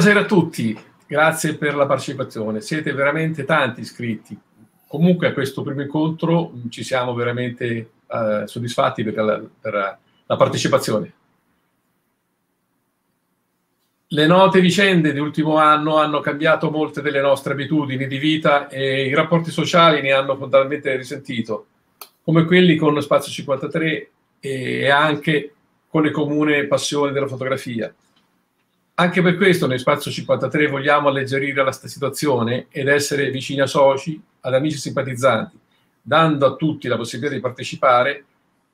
Buonasera a tutti, grazie per la partecipazione. Siete veramente tanti iscritti. Comunque a questo primo incontro mm, ci siamo veramente uh, soddisfatti per la, per la partecipazione. Le note vicende di ultimo anno hanno cambiato molte delle nostre abitudini di vita e i rapporti sociali ne hanno fondamentalmente risentito, come quelli con Spazio 53 e anche con le comune passioni della fotografia. Anche per questo nel Spazio 53 vogliamo alleggerire la situazione ed essere vicini a soci, ad amici simpatizzanti, dando a tutti la possibilità di partecipare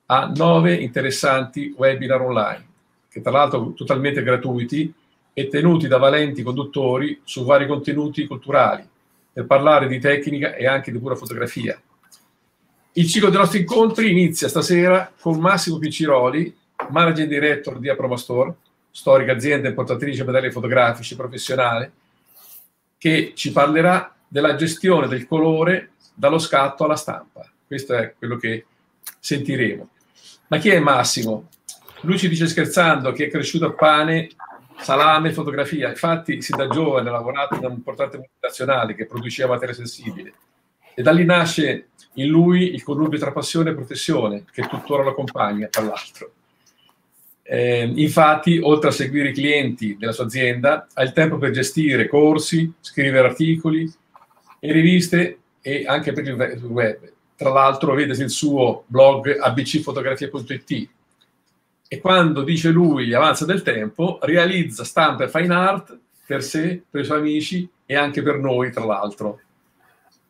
a nove interessanti webinar online, che tra l'altro totalmente gratuiti e tenuti da valenti conduttori su vari contenuti culturali, per parlare di tecnica e anche di pura fotografia. Il ciclo dei nostri incontri inizia stasera con Massimo Picciroli, manager director di Aproma Store, storica azienda importatrice di materiali fotografici professionale, che ci parlerà della gestione del colore dallo scatto alla stampa. Questo è quello che sentiremo. Ma chi è Massimo? Lui ci dice scherzando che è cresciuto a pane, salame e fotografia. Infatti, si da giovane ha lavorato in un un'importante multinazionale che produceva materia sensibile. E da lì nasce in lui il connubio tra passione e professione, che tuttora lo accompagna, tra l'altro. Eh, infatti, oltre a seguire i clienti della sua azienda, ha il tempo per gestire corsi, scrivere articoli e riviste e anche per il web. Tra l'altro, vedete il suo blog abcfotografia.it. E quando dice lui avanza del tempo, realizza stampe fine art per sé, per i suoi amici e anche per noi, tra l'altro.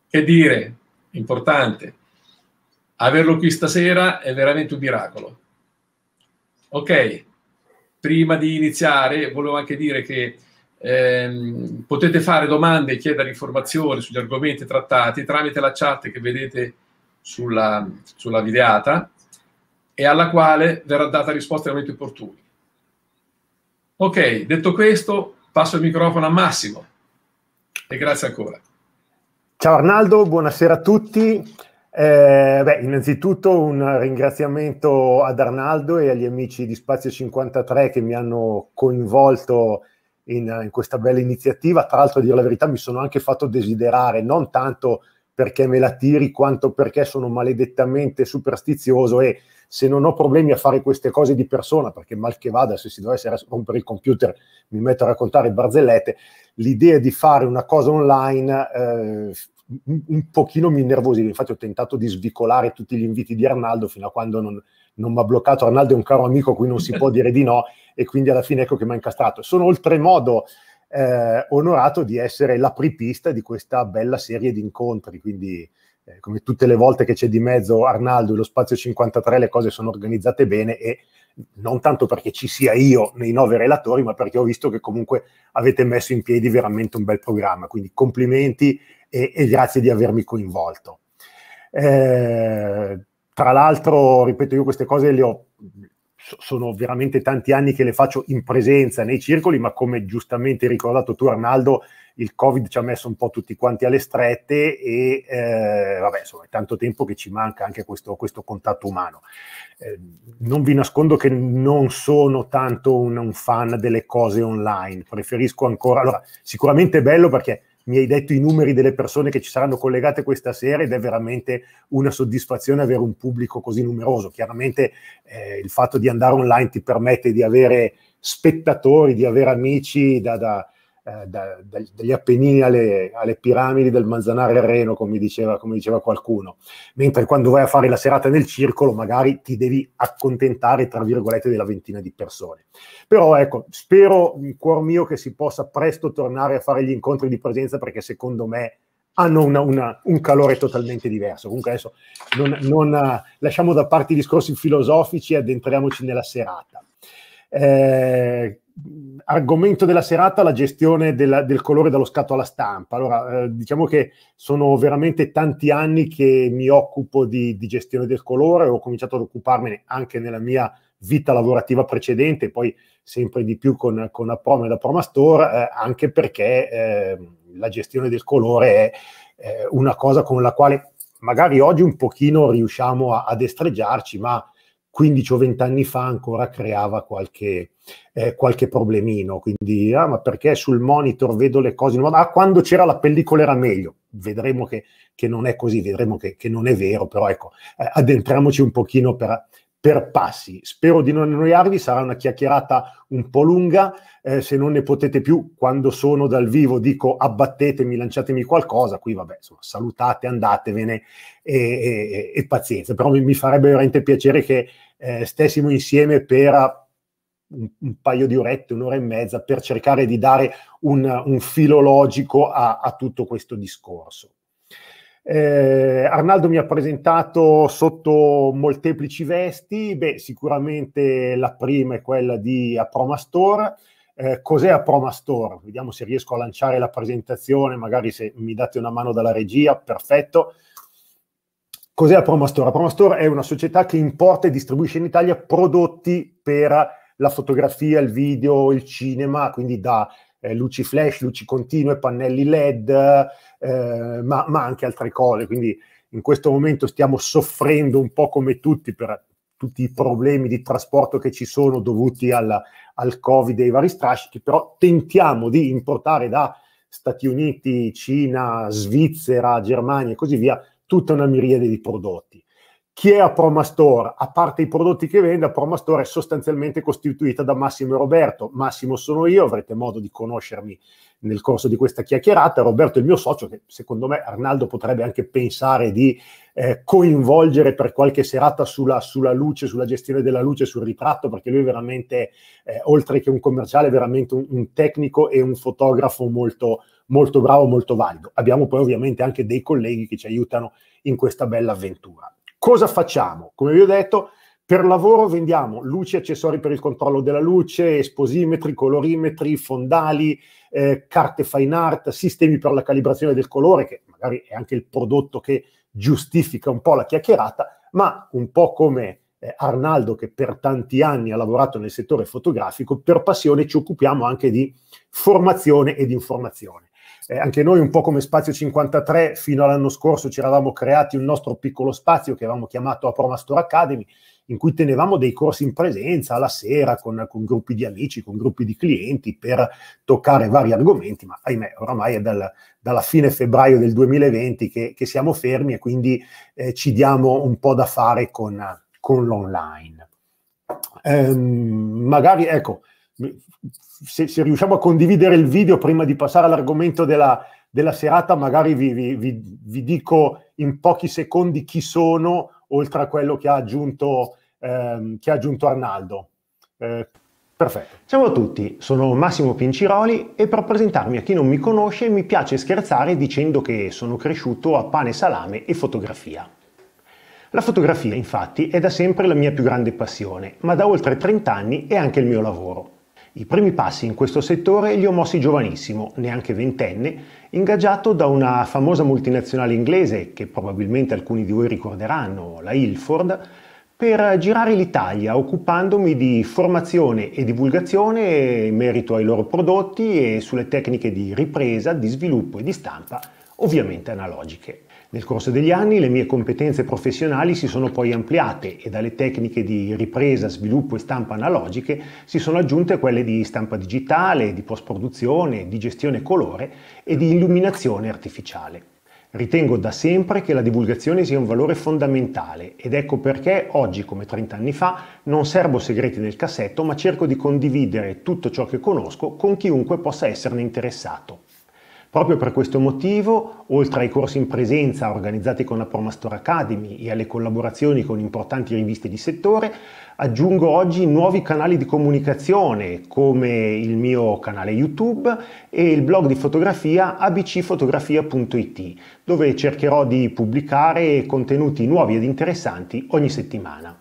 Che dire, importante, averlo qui stasera è veramente un miracolo. Ok, prima di iniziare volevo anche dire che ehm, potete fare domande e chiedere informazioni sugli argomenti trattati tramite la chat che vedete sulla, sulla videata e alla quale verrà data risposta ai momenti opportuni. Ok, detto questo, passo il microfono a Massimo e grazie ancora. Ciao Arnaldo, buonasera a tutti. Eh, beh, innanzitutto un ringraziamento ad Arnaldo e agli amici di Spazio 53 che mi hanno coinvolto in, in, questa bella iniziativa. Tra l'altro, a dire la verità, mi sono anche fatto desiderare, non tanto perché me la tiri, quanto perché sono maledettamente superstizioso e se non ho problemi a fare queste cose di persona, perché mal che vada, se si dovesse rompere il computer mi metto a raccontare barzellette, l'idea di fare una cosa online eh, un pochino mi innervosivo, infatti ho tentato di svicolare tutti gli inviti di Arnaldo fino a quando non, non mi ha bloccato, Arnaldo è un caro amico cui non si può dire di no e quindi alla fine ecco che mi ha incastrato. Sono oltremodo eh, onorato di essere l'apripista di questa bella serie di incontri, quindi eh, come tutte le volte che c'è di mezzo Arnaldo e lo Spazio 53 le cose sono organizzate bene e non tanto perché ci sia io nei nove relatori, ma perché ho visto che comunque avete messo in piedi veramente un bel programma. Quindi complimenti e, e grazie di avermi coinvolto. Eh, tra l'altro, ripeto, io queste cose le ho, sono veramente tanti anni che le faccio in presenza nei circoli, ma come giustamente hai ricordato tu Arnaldo, il Covid ci ha messo un po' tutti quanti alle strette e eh, vabbè, insomma, è tanto tempo che ci manca anche questo, questo contatto umano. Eh, non vi nascondo che non sono tanto un, un fan delle cose online, preferisco ancora, allora sicuramente è bello perché mi hai detto i numeri delle persone che ci saranno collegate questa sera ed è veramente una soddisfazione avere un pubblico così numeroso. Chiaramente eh, il fatto di andare online ti permette di avere spettatori, di avere amici da, da eh, da, dagli Appennini alle, alle, piramidi del Manzanare a Reno, come diceva, come diceva, qualcuno. Mentre quando vai a fare la serata nel circolo, magari ti devi accontentare, tra virgolette, della ventina di persone. Però ecco, spero in cuor mio che si possa presto tornare a fare gli incontri di presenza, perché secondo me hanno una, una, un calore totalmente diverso. Comunque adesso non, non, lasciamo da parte i discorsi filosofici e addentriamoci nella serata. Eh, argomento della serata la gestione della, del colore dallo scatto alla stampa. Allora, eh, diciamo che sono veramente tanti anni che mi occupo di, di, gestione del colore, ho cominciato ad occuparmene anche nella mia vita lavorativa precedente, poi sempre di più con, con Aproma e la Proma Store, eh, anche perché eh, la gestione del colore è una cosa con la quale magari oggi un pochino riusciamo a, a destreggiarci, ma 15 o 20 anni fa ancora creava qualche, eh, qualche problemino. Quindi, ah, ma perché sul monitor vedo le cose? Ma ah, quando c'era la pellicola era meglio. Vedremo che, che non è così, vedremo che, che, non è vero, però ecco, eh, addentriamoci un pochino per, per passi. Spero di non annoiarvi, sarà una chiacchierata un po' lunga, eh, se non ne potete più quando sono dal vivo dico abbattetemi, lanciatemi qualcosa, qui vabbè, insomma, salutate, andatevene e, e, e pazienza, però mi, mi, farebbe veramente piacere che eh, stessimo insieme per un, un, paio di orette, un'ora e mezza, per cercare di dare un, un filo logico a, a tutto questo discorso. Eh, Arnaldo mi ha presentato sotto molteplici vesti, beh sicuramente la prima è quella di Apromastore. Eh, cos'è Apromastore? Vediamo se riesco a lanciare la presentazione, magari se mi date una mano dalla regia, perfetto. Cos'è Apromastore? Apromastore è una società che importa e distribuisce in Italia prodotti per la fotografia, il video, il cinema, quindi da eh, luci flash, luci continue, pannelli LED, eh, ma, ma, anche altre cose. Quindi in questo momento stiamo soffrendo un po' come tutti per tutti i problemi di trasporto che ci sono dovuti alla, al Covid e ai vari strascichi, però tentiamo di importare da Stati Uniti, Cina, Svizzera, Germania e così via tutta una miriade di prodotti chi è a Promastore, a parte i prodotti che vende, a Promastore è sostanzialmente costituita da Massimo e Roberto. Massimo sono io, avrete modo di conoscermi nel corso di questa chiacchierata. Roberto è il mio socio, che secondo me Arnaldo potrebbe anche pensare di eh, coinvolgere per qualche serata sulla, sulla, luce, sulla gestione della luce, sul ritratto, perché lui è veramente, eh, oltre che un commerciale, è veramente un, un tecnico e un fotografo molto, molto bravo, molto valido. Abbiamo poi ovviamente anche dei colleghi che ci aiutano in questa bella avventura. Cosa facciamo? Come vi ho detto, per lavoro vendiamo luci, accessori per il controllo della luce, esposimetri, colorimetri, fondali, eh, carte fine art, sistemi per la calibrazione del colore, che magari è anche il prodotto che giustifica un po' la chiacchierata, ma un po' come eh, Arnaldo che per tanti anni ha lavorato nel settore fotografico, per passione ci occupiamo anche di formazione ed informazione. Eh, anche noi, un po' come Spazio 53, fino all'anno scorso ci eravamo creati un nostro piccolo spazio che avevamo chiamato Apromastore Academy, in cui tenevamo dei corsi in presenza alla sera con, con, gruppi di amici, con gruppi di clienti per toccare vari argomenti, ma ahimè, oramai è dal, dalla fine febbraio del 2020 che, che siamo fermi e quindi eh, ci diamo un po' da fare con, con l'online. Ehm, magari, ecco, se, se riusciamo a condividere il video prima di passare all'argomento della, della serata, magari vi, vi, vi, vi, dico in pochi secondi chi sono, oltre a quello che ha aggiunto, ehm, che ha aggiunto Arnaldo. Eh, perfetto. Ciao a tutti, sono Massimo Pinciroli e per presentarmi a chi non mi conosce mi piace scherzare dicendo che sono cresciuto a pane, salame e fotografia. La fotografia infatti è da sempre la mia più grande passione, ma da oltre 30 anni è anche il mio lavoro. I primi passi in questo settore li ho mossi giovanissimo, neanche ventenne, ingaggiato da una famosa multinazionale inglese che probabilmente alcuni di voi ricorderanno, la Ilford, per girare l'Italia occupandomi di formazione e divulgazione in merito ai loro prodotti e sulle tecniche di ripresa, di sviluppo e di stampa, ovviamente analogiche. Nel corso degli anni le mie competenze professionali si sono poi ampliate e dalle tecniche di ripresa, sviluppo e stampa analogiche si sono aggiunte quelle di stampa digitale, di post-produzione, di gestione colore e di illuminazione artificiale. Ritengo da sempre che la divulgazione sia un valore fondamentale ed ecco perché oggi, come 30 anni fa, non serbo segreti nel cassetto ma cerco di condividere tutto ciò che conosco con chiunque possa esserne interessato. Proprio per questo motivo, oltre ai corsi in presenza organizzati con la Promastore Academy e alle collaborazioni con importanti riviste di settore, aggiungo oggi nuovi canali di comunicazione come il mio canale YouTube e il blog di fotografia abcfotografia.it, dove cercherò di pubblicare contenuti nuovi ed interessanti ogni settimana.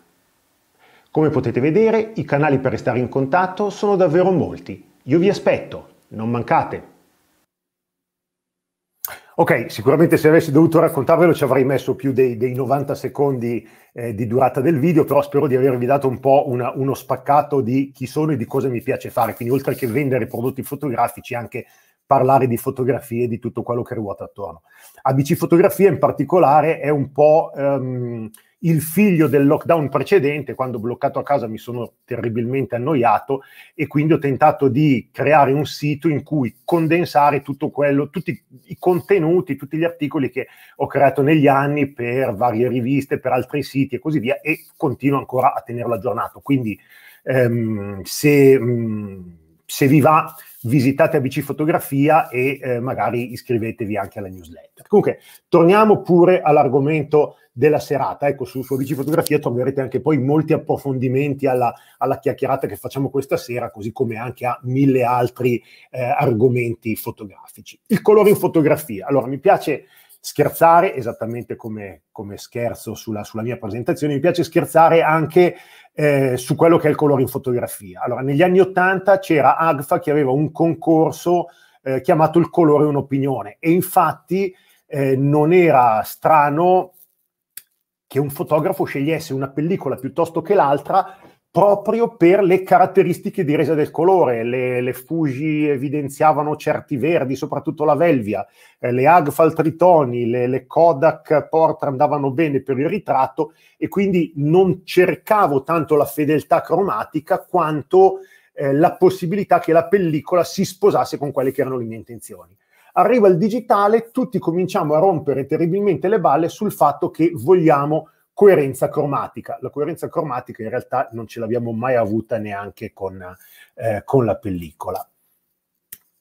Come potete vedere, i canali per restare in contatto sono davvero molti. Io vi aspetto, non mancate! Ok, sicuramente se avessi dovuto raccontarvelo ci avrei messo più dei, dei 90 secondi eh, di durata del video, però spero di avervi dato un po' una, uno spaccato di chi sono e di cosa mi piace fare. Quindi oltre che vendere prodotti fotografici, anche parlare di fotografie e di tutto quello che ruota attorno. ABC Fotografia in particolare è un po' ehm, il figlio del lockdown precedente, quando bloccato a casa mi sono terribilmente annoiato e quindi ho tentato di creare un sito in cui condensare tutto quello, tutti i contenuti, tutti gli articoli che ho creato negli anni per varie riviste, per altri siti e così via e continuo ancora a tenerlo aggiornato. Quindi ehm, se, mh, mm, se vi va visitate ABC Fotografia e eh, magari iscrivetevi anche alla newsletter. Comunque, torniamo pure all'argomento della serata. Ecco, su, su ABC Fotografia troverete anche poi molti approfondimenti alla, alla, chiacchierata che facciamo questa sera, così come anche a mille altri eh, argomenti fotografici. Il colore in fotografia. Allora, mi piace scherzare, esattamente come, come scherzo sulla, sulla, mia presentazione, mi piace scherzare anche eh, su quello che è il colore in fotografia. Allora, negli anni Ottanta c'era Agfa che aveva un concorso eh, chiamato Il colore un'opinione e infatti eh, non era strano che un fotografo scegliesse una pellicola piuttosto che l'altra proprio per le caratteristiche di resa del colore. Le, le Fuji evidenziavano certi verdi, soprattutto la Velvia, eh, le Agfa tritoni, le, le, Kodak Portra andavano bene per il ritratto e quindi non cercavo tanto la fedeltà cromatica quanto eh, la possibilità che la pellicola si sposasse con quelle che erano le mie intenzioni. Arriva il digitale, tutti cominciamo a rompere terribilmente le balle sul fatto che vogliamo coerenza cromatica. La coerenza cromatica in realtà non ce l'abbiamo mai avuta neanche con, eh, con la pellicola.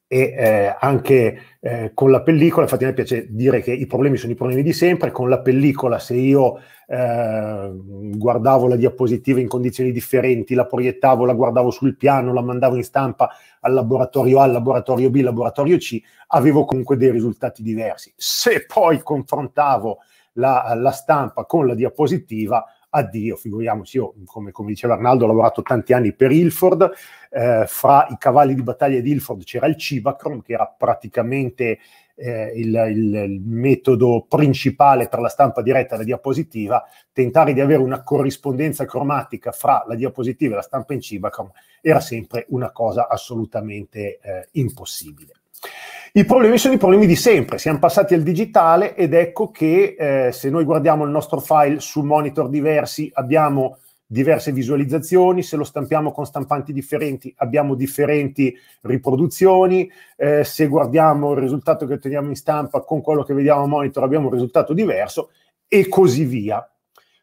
E eh, anche eh, con la pellicola, infatti a me piace dire che i problemi sono i problemi di sempre, con la pellicola se io eh, guardavo la diapositiva in condizioni differenti, la proiettavo, la guardavo sul piano, la mandavo in stampa al laboratorio A, al laboratorio B, al laboratorio C, avevo comunque dei risultati diversi. Se poi confrontavo la, la stampa con la diapositiva addio, figuriamoci io, come, come, diceva Arnaldo, ho lavorato tanti anni per Ilford, eh, fra i cavalli di battaglia di Ilford c'era il Cibacron, che era praticamente eh, il, il, il, metodo principale tra la stampa diretta e la diapositiva, tentare di avere una corrispondenza cromatica fra la diapositiva e la stampa in Cibacron era sempre una cosa assolutamente eh, impossibile. I problemi sono i problemi di sempre, siamo passati al digitale ed ecco che eh, se noi guardiamo il nostro file su monitor diversi abbiamo diverse visualizzazioni, se lo stampiamo con stampanti differenti abbiamo differenti riproduzioni, eh, se guardiamo il risultato che otteniamo in stampa con quello che vediamo a monitor abbiamo un risultato diverso e così via.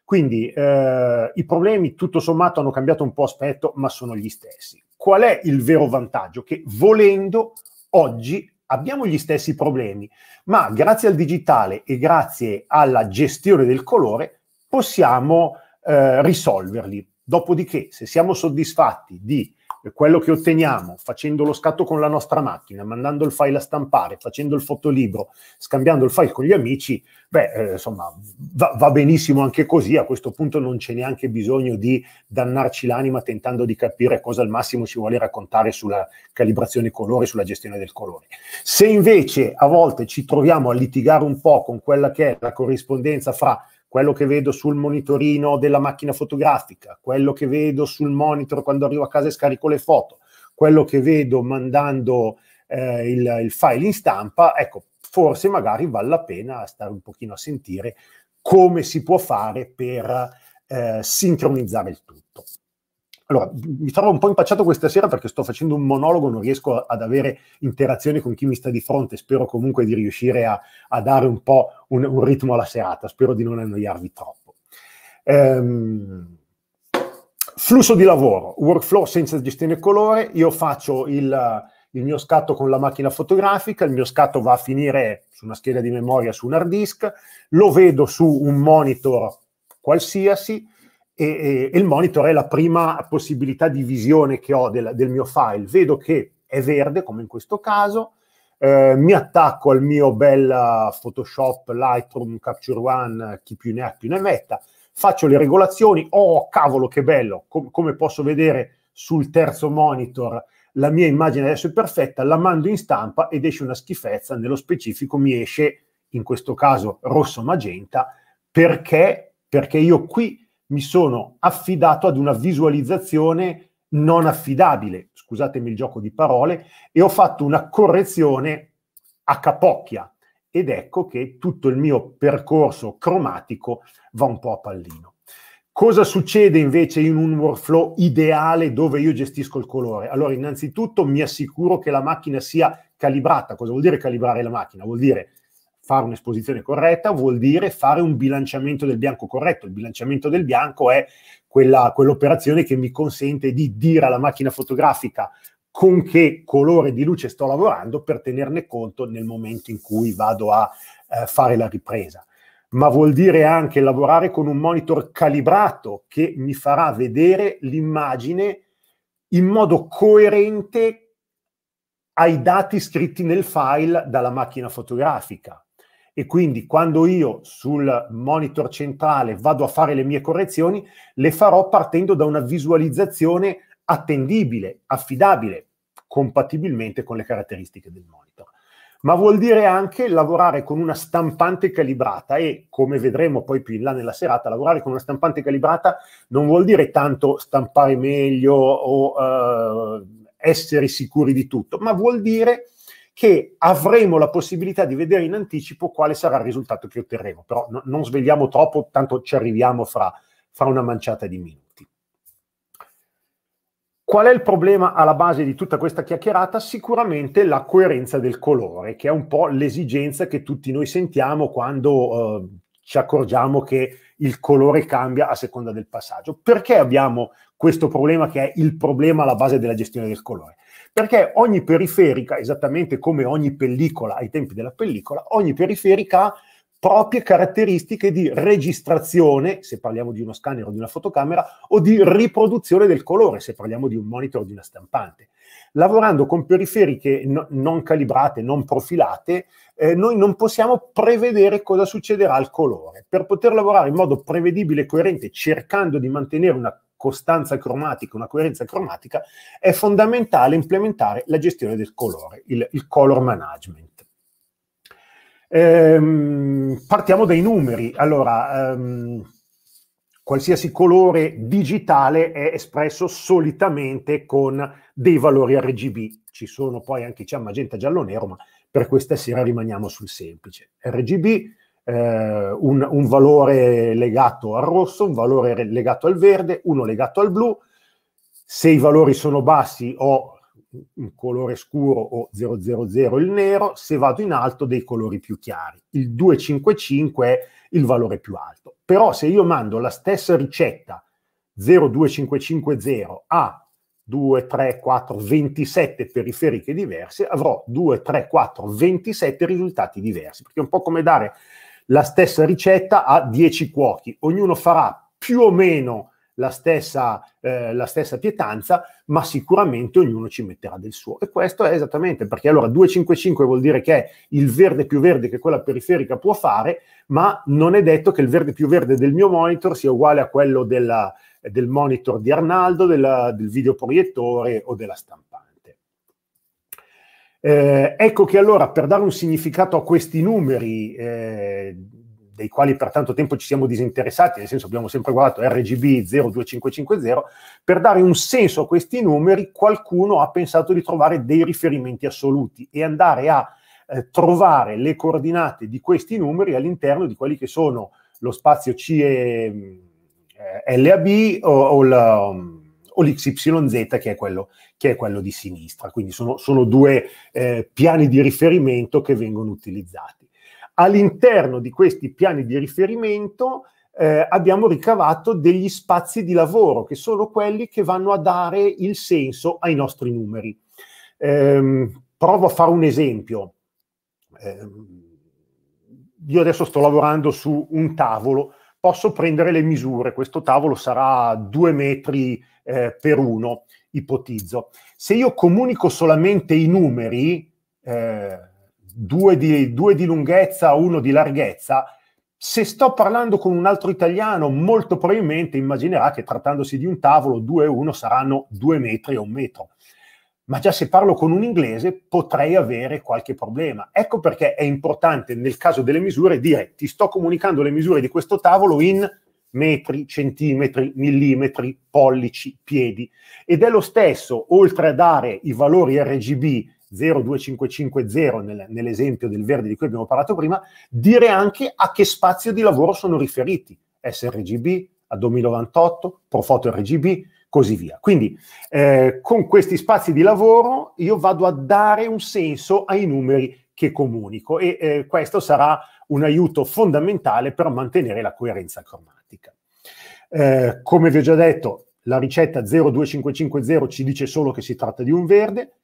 Quindi eh, i problemi tutto sommato hanno cambiato un po' aspetto, ma sono gli stessi. Qual è il vero vantaggio? Che volendo oggi abbiamo gli stessi problemi, ma grazie al digitale e grazie alla gestione del colore possiamo eh, risolverli. Dopodiché, se siamo soddisfatti di quello che otteniamo facendo lo scatto con la nostra macchina, mandando il file a stampare, facendo il fotolibro, scambiando il file con gli amici, beh, eh, insomma, va, va, benissimo anche così. A questo punto non c'è neanche bisogno di dannarci l'anima tentando di capire cosa al massimo ci vuole raccontare sulla calibrazione colore, sulla gestione del colore. Se invece a volte ci troviamo a litigare un po' con quella che è la corrispondenza fra quello che vedo sul monitorino della macchina fotografica, quello che vedo sul monitor quando arrivo a casa e scarico le foto, quello che vedo mandando eh, il, il file in stampa, ecco, forse magari vale la pena stare un pochino a sentire come si può fare per eh, sincronizzare il tutto. Allora, mi trovo un po' impacciato questa sera perché sto facendo un monologo, non riesco ad avere interazione con chi mi sta di fronte, spero comunque di riuscire a, a dare un po' un, un, ritmo alla serata, spero di non annoiarvi troppo. Ehm, flusso di lavoro, workflow senza gestione colore, io faccio il, il mio scatto con la macchina fotografica, il mio scatto va a finire su una scheda di memoria, su un hard disk, lo vedo su un monitor qualsiasi, e, e, e il monitor è la prima possibilità di visione che ho del, del mio file. Vedo che è verde, come in questo caso, eh, mi attacco al mio bel eh, Photoshop, Lightroom, Capture One, eh, chi più ne ha più ne metta, faccio le regolazioni, oh cavolo che bello, Com- come posso vedere sul terzo monitor la mia immagine adesso è perfetta, la mando in stampa ed esce una schifezza, nello specifico mi esce in questo caso rosso magenta perché, perché io qui mi sono affidato ad una visualizzazione non affidabile, scusatemi il gioco di parole, e ho fatto una correzione a capocchia ed ecco che tutto il mio percorso cromatico va un po' a pallino. Cosa succede invece in un workflow ideale dove io gestisco il colore? Allora, innanzitutto mi assicuro che la macchina sia calibrata. Cosa vuol dire calibrare la macchina? Vuol dire fare un'esposizione corretta vuol dire fare un bilanciamento del bianco corretto. Il bilanciamento del bianco è quella, quell'operazione che mi consente di dire alla macchina fotografica con che colore di luce sto lavorando per tenerne conto nel momento in cui vado a eh, fare la ripresa. Ma vuol dire anche lavorare con un monitor calibrato che mi farà vedere l'immagine in modo coerente ai dati scritti nel file dalla macchina fotografica e quindi quando io sul monitor centrale vado a fare le mie correzioni, le farò partendo da una visualizzazione attendibile, affidabile, compatibilmente con le caratteristiche del monitor. Ma vuol dire anche lavorare con una stampante calibrata e, come vedremo poi più in là nella serata, lavorare con una stampante calibrata non vuol dire tanto stampare meglio o eh, essere sicuri di tutto, ma vuol dire che avremo la possibilità di vedere in anticipo quale sarà il risultato che otterremo. Però no, non svegliamo troppo, tanto ci arriviamo fra, fra una manciata di minuti. Qual è il problema alla base di tutta questa chiacchierata? Sicuramente la coerenza del colore, che è un po' l'esigenza che tutti noi sentiamo quando eh, ci accorgiamo che il colore cambia a seconda del passaggio. Perché abbiamo questo problema che è il problema alla base della gestione del colore? perché ogni periferica, esattamente come ogni pellicola ai tempi della pellicola, ogni periferica ha proprie caratteristiche di registrazione, se parliamo di uno scanner o di una fotocamera, o di riproduzione del colore, se parliamo di un monitor o di una stampante. Lavorando con periferiche no, non calibrate, non profilate, eh, noi non possiamo prevedere cosa succederà al colore. Per poter lavorare in modo prevedibile e coerente, cercando di mantenere una costanza cromatica, una coerenza cromatica, è fondamentale implementare la gestione del colore, il, il color management. Ehm, partiamo dai numeri. Allora, ehm, qualsiasi colore digitale è espresso solitamente con dei valori RGB. Ci sono poi anche c'è magenta, giallo, nero, ma per questa sera rimaniamo sul semplice. RGB eh, un, un valore legato al rosso, un valore legato al verde, uno legato al blu. Se i valori sono bassi ho un colore scuro o 000 il nero, se vado in alto dei colori più chiari. Il 255 è il valore più alto. Però se io mando la stessa ricetta 02550 a 2, 3, 4, 27 periferiche diverse, avrò 2, 3, 4, 27 risultati diversi, perché è un po' come dare la stessa ricetta a 10 cuochi, ognuno farà più o meno la stessa, eh, la stessa pietanza, ma sicuramente ognuno ci metterà del suo. E questo è esattamente perché allora 255 vuol dire che è il verde più verde che quella periferica può fare, ma non è detto che il verde più verde del mio monitor sia uguale a quello della, del monitor di Arnaldo, della, del videoproiettore o della stampa. Eh, ecco che allora per dare un significato a questi numeri, eh, dei quali per tanto tempo ci siamo disinteressati, nel senso abbiamo sempre guardato RGB 02550, per dare un senso a questi numeri qualcuno ha pensato di trovare dei riferimenti assoluti e andare a eh, trovare le coordinate di questi numeri all'interno di quelli che sono lo spazio CE eh, LAB o, o la, o l'XYZ che è quello, che è quello di sinistra. Quindi sono, sono due eh, piani di riferimento che vengono utilizzati. All'interno di questi piani di riferimento eh, abbiamo ricavato degli spazi di lavoro che sono quelli che vanno a dare il senso ai nostri numeri. Ehm, provo a fare un esempio. Ehm, io adesso sto lavorando su un tavolo, posso prendere le misure, questo tavolo sarà 2 metri eh, per uno, ipotizzo. Se io comunico solamente i numeri, eh, due, di, due di lunghezza, uno di larghezza, se sto parlando con un altro italiano, molto probabilmente immaginerà che trattandosi di un tavolo, 2 e 1 saranno 2 metri o un metro. Ma già se parlo con un inglese potrei avere qualche problema. Ecco perché è importante nel caso delle misure dire ti sto comunicando le misure di questo tavolo in metri, centimetri, millimetri, pollici, piedi. Ed è lo stesso, oltre a dare i valori RGB 02550 nel, nell'esempio del verde di cui abbiamo parlato prima, dire anche a che spazio di lavoro sono riferiti, sRGB, a 2098, Profoto RGB, così via. Quindi eh, con questi spazi di lavoro io vado a dare un senso ai numeri che comunico e eh, questo sarà un aiuto fondamentale per mantenere la coerenza cromatica dialettica. Eh, come vi ho già detto, la ricetta 02550 ci dice solo che si tratta di un verde,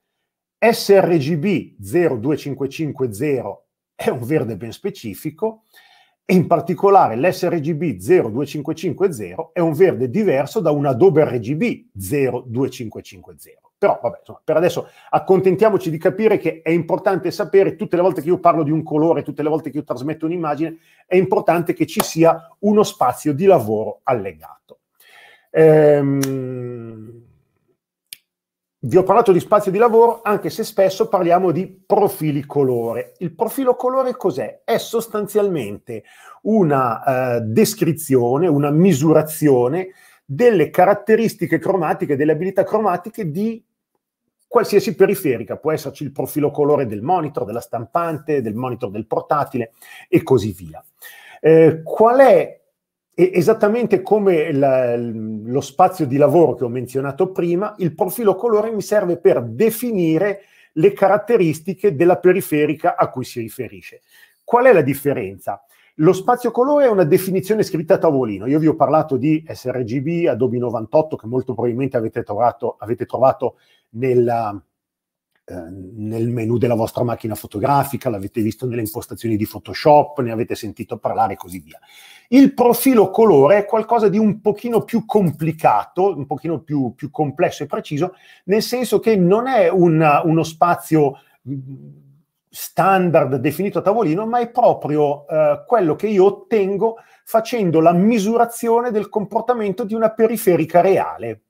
sRGB 02550 è un verde ben specifico e in particolare l'sRGB 02550 è un verde diverso da un Adobe RGB 02550. Però vabbè, insomma, per adesso accontentiamoci di capire che è importante sapere, tutte le volte che io parlo di un colore, tutte le volte che io trasmetto un'immagine, è importante che ci sia uno spazio di lavoro allegato. Ehm... Vi ho parlato di spazio di lavoro, anche se spesso parliamo di profili colore. Il profilo colore cos'è? È sostanzialmente una eh, descrizione, una misurazione delle caratteristiche cromatiche, delle abilità cromatiche di qualsiasi periferica, può esserci il profilo colore del monitor, della stampante, del monitor del portatile e così via. Eh, qual è esattamente come la, lo spazio di lavoro che ho menzionato prima, il profilo colore mi serve per definire le caratteristiche della periferica a cui si riferisce. Qual è la differenza? Lo spazio colore è una definizione scritta a tavolino. Io vi ho parlato di sRGB, Adobe 98, che molto probabilmente avete trovato, avete trovato nella, eh, nel menu della vostra macchina fotografica, l'avete visto nelle impostazioni di Photoshop, ne avete sentito parlare e così via. Il profilo colore è qualcosa di un pochino più complicato, un pochino più, più complesso e preciso, nel senso che non è una, uno spazio standard definito a tavolino, ma è proprio eh, quello che io ottengo facendo la misurazione del comportamento di una periferica reale.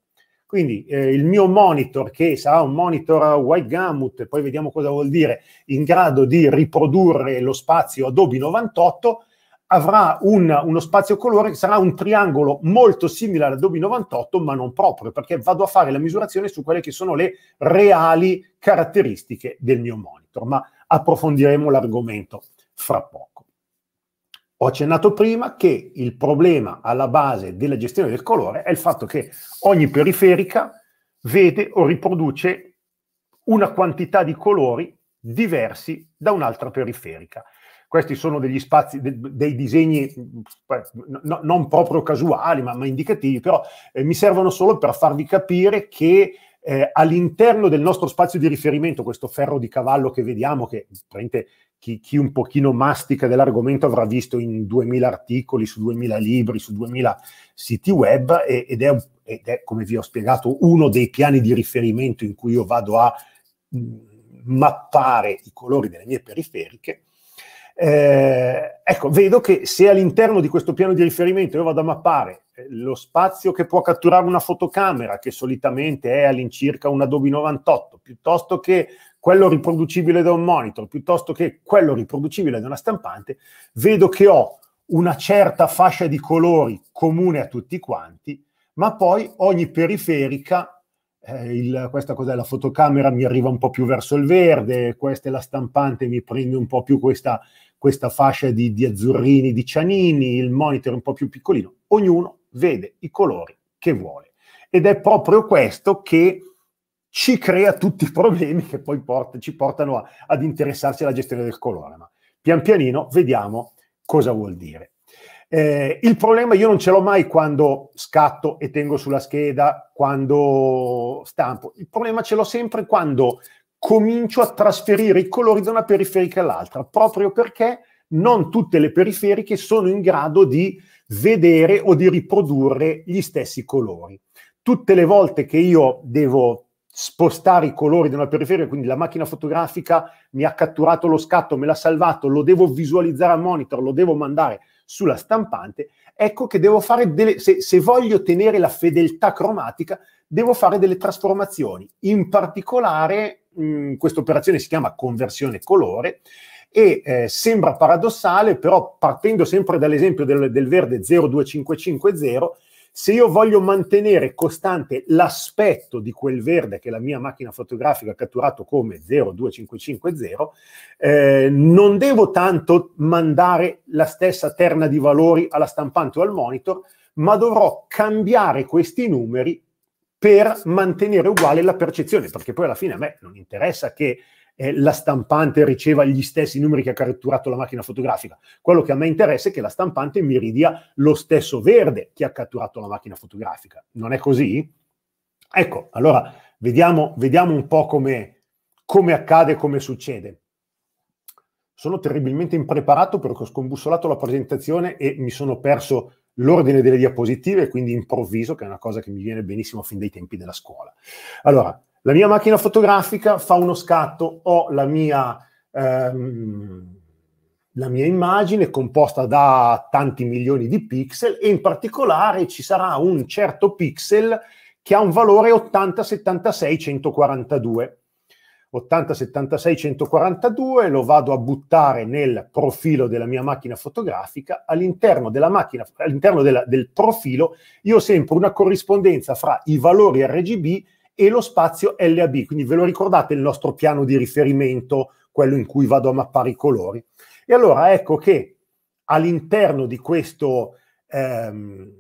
Quindi eh, il mio monitor, che sarà un monitor wide Gamut, poi vediamo cosa vuol dire, in grado di riprodurre lo spazio Adobe 98, avrà un, uno spazio colore che sarà un triangolo molto simile ad Adobe 98, ma non proprio, perché vado a fare la misurazione su quelle che sono le reali caratteristiche del mio monitor. Ma approfondiremo l'argomento fra poco. Ho accennato prima che il problema alla base della gestione del colore è il fatto che ogni periferica vede o riproduce una quantità di colori diversi da un'altra periferica. Questi sono degli spazi, dei disegni non proprio casuali, ma, indicativi, però eh, mi servono solo per farvi capire che eh, all'interno del nostro spazio di riferimento, questo ferro di cavallo che vediamo, che chi, chi, un pochino mastica dell'argomento avrà visto in 2000 articoli, su 2000 libri, su 2000 siti web, e, ed, è, ed, è, come vi ho spiegato, uno dei piani di riferimento in cui io vado a mm, mappare i colori delle mie periferiche. Eh, ecco, vedo che se all'interno di questo piano di riferimento io vado a mappare lo spazio che può catturare una fotocamera, che solitamente è all'incirca un Adobe 98, piuttosto che quello riproducibile da un monitor, piuttosto che quello riproducibile da una stampante, vedo che ho una certa fascia di colori comune a tutti quanti, ma poi ogni periferica, eh, il, questa cos'è la fotocamera mi arriva un po' più verso il verde, questa è la stampante, mi prende un po' più questa, questa fascia di, di azzurrini, di cianini, il monitor un po' più piccolino, ognuno vede i colori che vuole. Ed è proprio questo che ci crea tutti i problemi che poi port- ci portano a- ad interessarci alla gestione del colore. Ma pian pianino vediamo cosa vuol dire. Eh, il problema io non ce l'ho mai quando scatto e tengo sulla scheda, quando stampo. Il problema ce l'ho sempre quando comincio a trasferire i colori da una periferica all'altra, proprio perché non tutte le periferiche sono in grado di vedere o di riprodurre gli stessi colori. Tutte le volte che io devo spostare i colori da una periferia, quindi la macchina fotografica mi ha catturato lo scatto, me l'ha salvato, lo devo visualizzare al monitor, lo devo mandare sulla stampante, ecco che devo fare delle, se, se voglio tenere la fedeltà cromatica, devo fare delle trasformazioni. In particolare, mm, questa operazione si chiama conversione colore e eh, sembra paradossale, però partendo sempre dall'esempio del, del verde 02550, se io voglio mantenere costante l'aspetto di quel verde che la mia macchina fotografica ha catturato come 02550, eh, non devo tanto mandare la stessa terna di valori alla stampante o al monitor, ma dovrò cambiare questi numeri per mantenere uguale la percezione, perché poi alla fine a me non interessa che eh, la stampante riceva gli stessi numeri che ha catturato la macchina fotografica. Quello che a me interessa è che la stampante mi ridia lo stesso verde che ha catturato la macchina fotografica. Non è così? Ecco, allora vediamo, vediamo un po' come, come accade, come succede. Sono terribilmente impreparato perché ho scombussolato la presentazione e mi sono perso l'ordine delle diapositive, quindi improvviso, che è una cosa che mi viene benissimo fin dai tempi della scuola. Allora, la mia macchina fotografica fa uno scatto, ho la mia, ehm, la mia immagine composta da tanti milioni di pixel e in particolare ci sarà un certo pixel che ha un valore 80, 76, 142. 80, 76, 142 lo vado a buttare nel profilo della mia macchina fotografica. All'interno, della macchina, all'interno della, del profilo io ho sempre una corrispondenza fra i valori RGB e lo spazio LAB, quindi ve lo ricordate il nostro piano di riferimento, quello in cui vado a mappare i colori. E allora ecco che all'interno di questo, ehm,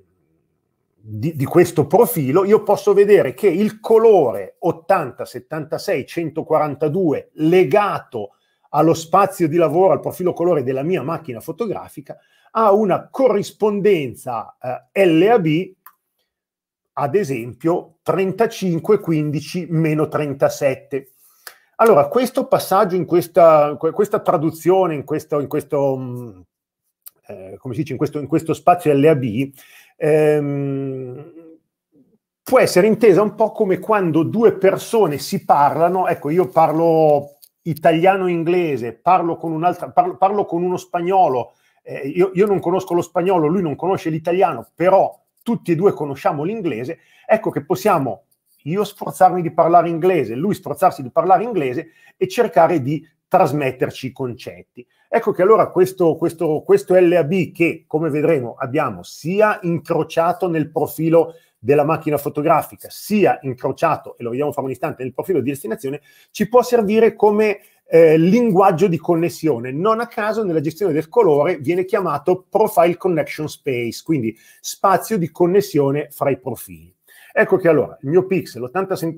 di, di questo profilo io posso vedere che il colore 80, 76, 142 legato allo spazio di lavoro, al profilo colore della mia macchina fotografica, ha una corrispondenza eh, LAB ad esempio 35 15 meno 37. Allora, questo passaggio in questa, questa traduzione, in questo, in questo, mm, eh, come si dice, in questo, in questo spazio LAB, ehm, può essere intesa un po' come quando due persone si parlano, ecco, io parlo italiano-inglese, parlo, parlo, parlo, con uno spagnolo, eh, io, io non conosco lo spagnolo, lui non conosce l'italiano, però tutti e due conosciamo l'inglese, ecco che possiamo io sforzarmi di parlare inglese, lui sforzarsi di parlare inglese e cercare di trasmetterci i concetti. Ecco che allora questo, questo, questo LAB che, come vedremo, abbiamo sia incrociato nel profilo della macchina fotografica, sia incrociato, e lo vediamo fra un istante, nel profilo di destinazione, ci può servire come eh, linguaggio di connessione. Non a caso nella gestione del colore viene chiamato profile connection space, quindi spazio di connessione fra i profili. Ecco che allora il mio pixel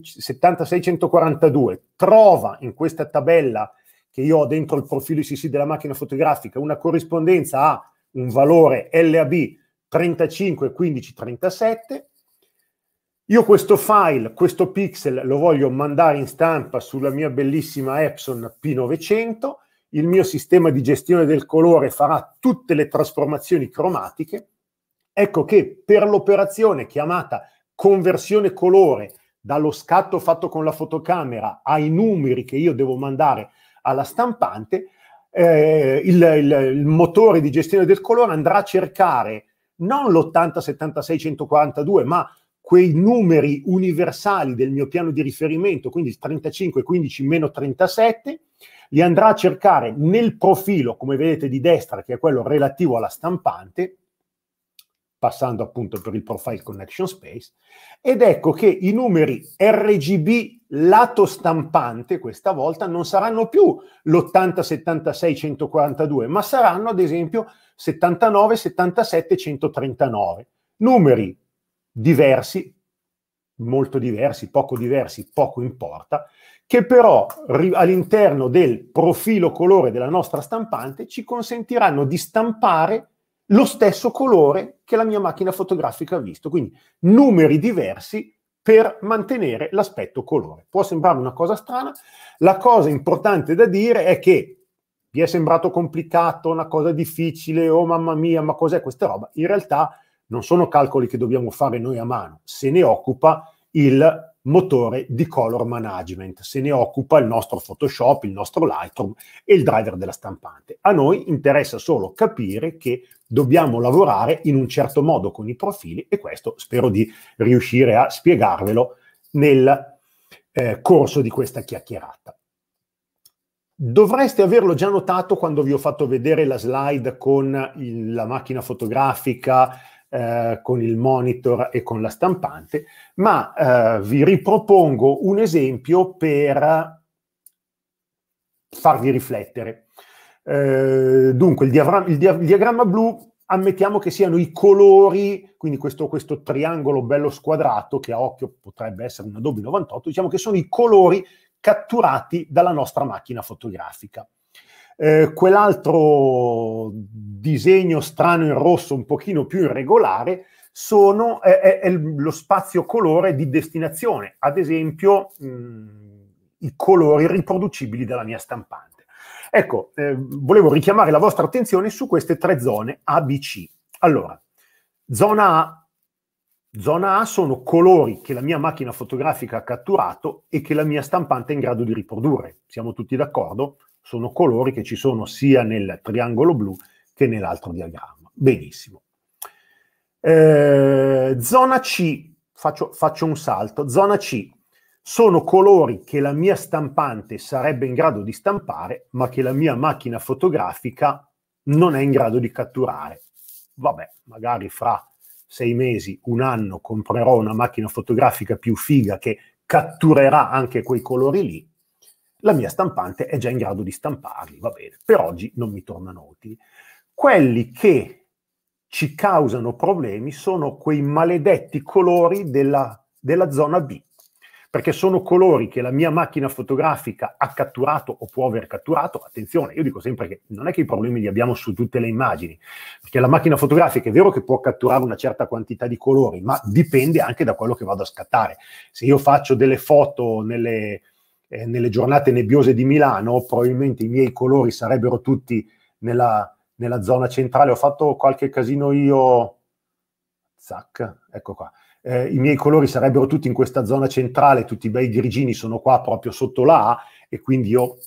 76142 trova in questa tabella che io ho dentro il profilo ICC della macchina fotografica una corrispondenza a un valore LAB 35 15 37 io questo file, questo pixel, lo voglio mandare in stampa sulla mia bellissima Epson P900, il mio sistema di gestione del colore farà tutte le trasformazioni cromatiche. Ecco che per l'operazione chiamata conversione colore dallo scatto fatto con la fotocamera ai numeri che io devo mandare alla stampante, eh, il, il, il motore di gestione del colore andrà a cercare non l'8076142, ma quei numeri universali del mio piano di riferimento, quindi 35, 15, meno 37, li andrà a cercare nel profilo, come vedete di destra, che è quello relativo alla stampante, passando appunto per il profile connection space, ed ecco che i numeri RGB lato stampante questa volta non saranno più l'80, 76, 142, ma saranno ad esempio 79, 77, 139. Numeri diversi, molto diversi, poco diversi, poco importa, che però all'interno del profilo colore della nostra stampante ci consentiranno di stampare lo stesso colore che la mia macchina fotografica ha visto, quindi numeri diversi per mantenere l'aspetto colore. Può sembrare una cosa strana, la cosa importante da dire è che vi è sembrato complicato, una cosa difficile, oh mamma mia, ma cos'è questa roba? In realtà non sono calcoli che dobbiamo fare noi a mano, se ne occupa il motore di color management, se ne occupa il nostro Photoshop, il nostro Lightroom e il driver della stampante. A noi interessa solo capire che dobbiamo lavorare in un certo modo con i profili e questo spero di riuscire a spiegarvelo nel eh, corso di questa chiacchierata. Dovreste averlo già notato quando vi ho fatto vedere la slide con il, la macchina fotografica, eh, con il monitor e con la stampante, ma eh, vi ripropongo un esempio per farvi riflettere. Eh, dunque, il, diagramma, il, dia- il diagramma blu ammettiamo che siano i colori, quindi questo, questo, triangolo bello squadrato che a occhio potrebbe essere un Adobe 98, diciamo che sono i colori catturati dalla nostra macchina fotografica. Eh, quell'altro disegno strano in rosso, un pochino più irregolare, sono, è, è, è lo spazio colore di destinazione, ad esempio mh, mm, i colori riproducibili dalla mia stampante. Ecco, eh, volevo richiamare la vostra attenzione su queste tre zone A, B, C. Allora, zona A, zona A sono colori che la mia macchina fotografica ha catturato e che la mia stampante è in grado di riprodurre. Siamo tutti d'accordo? sono colori che ci sono sia nel triangolo blu che nell'altro diagramma. Benissimo. Eh, zona C, faccio, faccio un salto, zona C sono colori che la mia stampante sarebbe in grado di stampare, ma che la mia macchina fotografica non è in grado di catturare. Vabbè, magari fra sei mesi, un anno, comprerò una macchina fotografica più figa che catturerà anche quei colori lì la mia stampante è già in grado di stamparli, va bene, per oggi non mi tornano utili. Quelli che ci causano problemi sono quei maledetti colori della, della zona B, perché sono colori che la mia macchina fotografica ha catturato o può aver catturato. Attenzione, io dico sempre che non è che i problemi li abbiamo su tutte le immagini, perché la macchina fotografica è vero che può catturare una certa quantità di colori, ma dipende anche da quello che vado a scattare. Se io faccio delle foto nelle, eh, nelle giornate nebbiose di Milano, probabilmente i miei colori sarebbero tutti nella, nella zona centrale. Ho fatto qualche casino io, zac, ecco qua. Eh, I miei colori sarebbero tutti in questa zona centrale, tutti i bei grigini sono qua proprio sotto la A e quindi io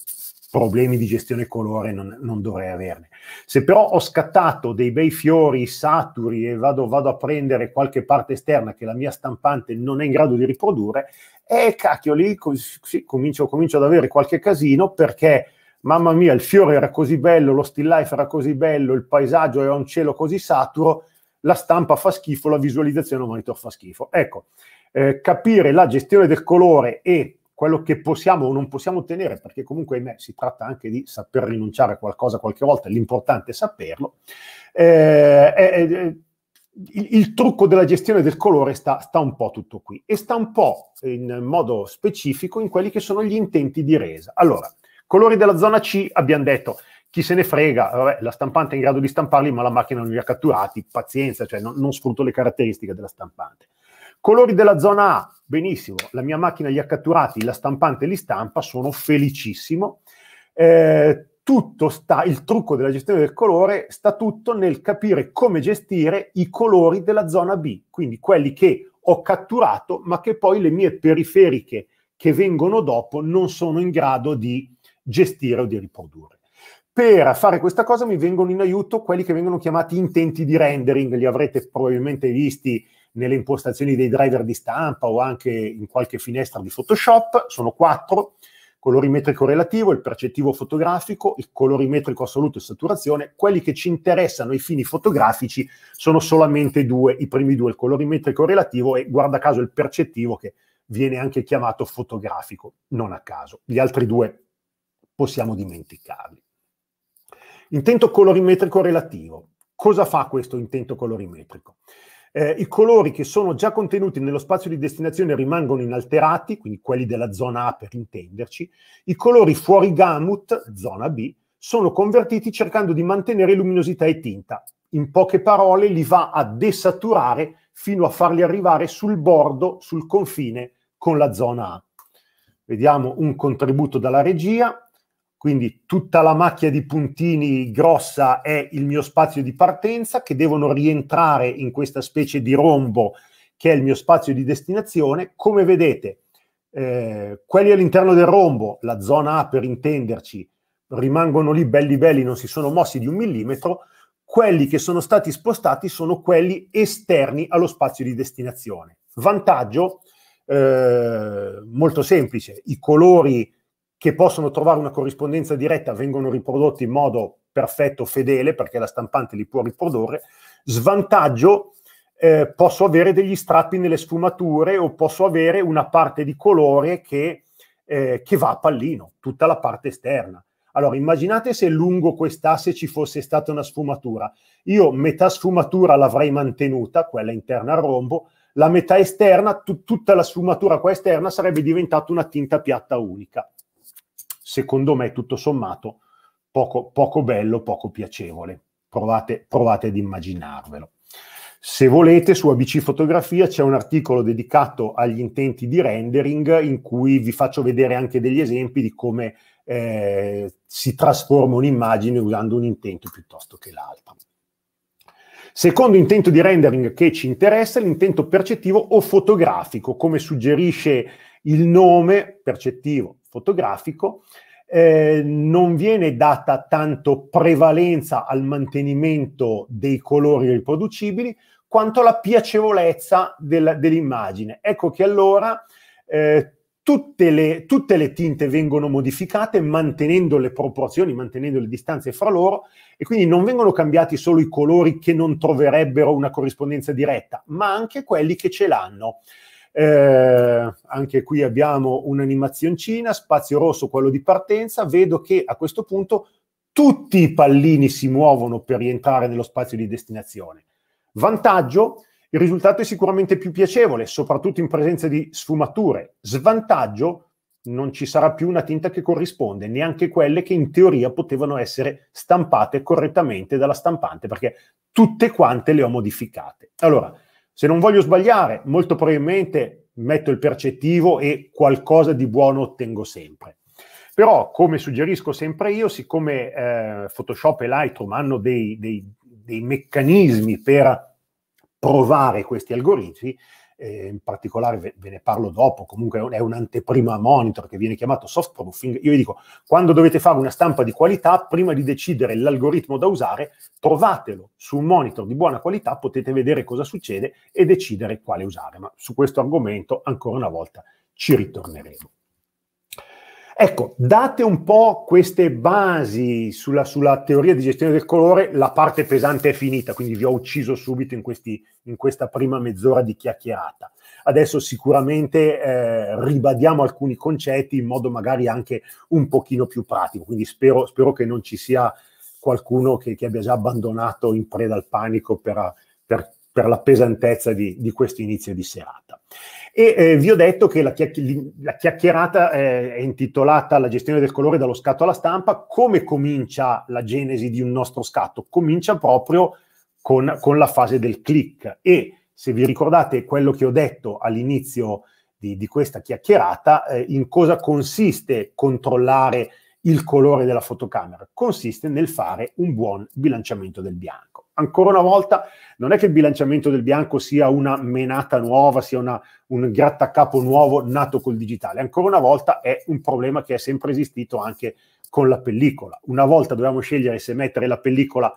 problemi di gestione colore non, non, dovrei averne. Se però ho scattato dei bei fiori saturi e vado, vado, a prendere qualche parte esterna che la mia stampante non è in grado di riprodurre, e cacchio, lì sì, comincio, comincio ad avere qualche casino perché mamma mia, il fiore era così bello, lo still life era così bello, il paesaggio era un cielo così saturo, la stampa fa schifo, la visualizzazione al monitor fa schifo. Ecco, eh, capire la gestione del colore e quello che possiamo o non possiamo ottenere, perché comunque ahimè, si tratta anche di saper rinunciare a qualcosa qualche volta, l'importante è saperlo, eh, eh, il, il, trucco della gestione del colore sta, sta, un po' tutto qui e sta un po' in modo specifico in quelli che sono gli intenti di resa. Allora, colori della zona C abbiamo detto chi se ne frega, vabbè, la stampante è in grado di stamparli ma la macchina non li ha catturati, pazienza, cioè non, non sfrutto le caratteristiche della stampante. Colori della zona A, benissimo, la mia macchina li ha catturati, la stampante li stampa, sono felicissimo. Eh, tutto sta, il trucco della gestione del colore sta tutto nel capire come gestire i colori della zona B, quindi quelli che ho catturato, ma che poi le mie periferiche che vengono dopo non sono in grado di gestire o di riprodurre. Per fare questa cosa mi vengono in aiuto quelli che vengono chiamati intenti di rendering, li avrete probabilmente visti nelle impostazioni dei driver di stampa o anche in qualche finestra di Photoshop, sono quattro colorimetrico relativo, il percettivo fotografico, il colorimetrico assoluto e saturazione. Quelli che ci interessano ai fini fotografici sono solamente due, i primi due, il colorimetrico relativo e guarda caso il percettivo che viene anche chiamato fotografico, non a caso. Gli altri due possiamo dimenticarli. Intento colorimetrico relativo. Cosa fa questo intento colorimetrico? eh, i colori che sono già contenuti nello spazio di destinazione rimangono inalterati, quindi quelli della zona A per intenderci, i colori fuori gamut, zona B, sono convertiti cercando di mantenere luminosità e tinta. In poche parole li va a desaturare fino a farli arrivare sul bordo, sul confine con la zona A. Vediamo un contributo dalla regia. Quindi tutta la macchia di puntini grossa è il mio spazio di partenza che devono rientrare in questa specie di rombo che è il mio spazio di destinazione. Come vedete, eh, quelli all'interno del rombo, la zona A per intenderci, rimangono lì belli belli, non si sono mossi di un millimetro, quelli che sono stati spostati sono quelli esterni allo spazio di destinazione. Vantaggio eh, molto semplice, i colori che possono trovare una corrispondenza diretta, vengono riprodotti in modo perfetto, fedele, perché la stampante li può riprodurre. Svantaggio, eh, posso avere degli strappi nelle sfumature o posso avere una parte di colore che, eh, che va a pallino, tutta la parte esterna. Allora, immaginate se lungo quest'asse ci fosse stata una sfumatura. Io metà sfumatura l'avrei mantenuta, quella interna al rombo, la metà esterna, tut- tutta la sfumatura qua esterna sarebbe diventata una tinta piatta unica secondo me tutto sommato poco, poco bello, poco piacevole. Provate, provate ad immaginarvelo. Se volete, su ABC Fotografia c'è un articolo dedicato agli intenti di rendering in cui vi faccio vedere anche degli esempi di come eh, si trasforma un'immagine usando un intento piuttosto che l'altro. Secondo intento di rendering che ci interessa è l'intento percettivo o fotografico, come suggerisce il nome percettivo fotografico, eh, non viene data tanto prevalenza al mantenimento dei colori riproducibili quanto alla piacevolezza del, dell'immagine. Ecco che allora eh, tutte, le, tutte, le, tinte vengono modificate mantenendo le proporzioni, mantenendo le distanze fra loro e quindi non vengono cambiati solo i colori che non troverebbero una corrispondenza diretta, ma anche quelli che ce l'hanno. Eh, anche qui abbiamo un'animazioncina, spazio rosso quello di partenza, vedo che a questo punto tutti i pallini si muovono per rientrare nello spazio di destinazione. Vantaggio, il risultato è sicuramente più piacevole, soprattutto in presenza di sfumature. Svantaggio, non ci sarà più una tinta che corrisponde, neanche quelle che in teoria potevano essere stampate correttamente dalla stampante, perché tutte quante le ho modificate. Allora, se non voglio sbagliare, molto probabilmente metto il percettivo e qualcosa di buono ottengo sempre. Però, come suggerisco sempre io, siccome eh, Photoshop e Lightroom hanno dei, dei, dei meccanismi per provare questi algoritmi, eh, in particolare ve, ve, ne parlo dopo, comunque è un anteprima monitor che viene chiamato soft proofing, io vi dico, quando dovete fare una stampa di qualità, prima di decidere l'algoritmo da usare, trovatelo su un monitor di buona qualità, potete vedere cosa succede e decidere quale usare, ma su questo argomento ancora una volta ci ritorneremo. Ecco, date un po' queste basi sulla, sulla, teoria di gestione del colore, la parte pesante è finita, quindi vi ho ucciso subito in, questi, in questa prima mezz'ora di chiacchierata. Adesso sicuramente eh, ribadiamo alcuni concetti in modo magari anche un pochino più pratico, quindi spero, spero che non ci sia qualcuno che, che, abbia già abbandonato in preda al panico per, per, per la pesantezza di, di questo inizio di serata. E eh, vi ho detto che la, chiacch- la chiacchierata eh, è intitolata La gestione del colore dallo scatto alla stampa. Come comincia la genesi di un nostro scatto? Comincia proprio con, con la fase del click. E se vi ricordate quello che ho detto all'inizio di, di questa chiacchierata, eh, in cosa consiste controllare il colore della fotocamera? Consiste nel fare un buon bilanciamento del bianco. Ancora una volta non è che il bilanciamento del bianco sia una menata nuova, sia una, un grattacapo nuovo nato col digitale. Ancora una volta è un problema che è sempre esistito anche con la pellicola. Una volta dovevamo scegliere se mettere la pellicola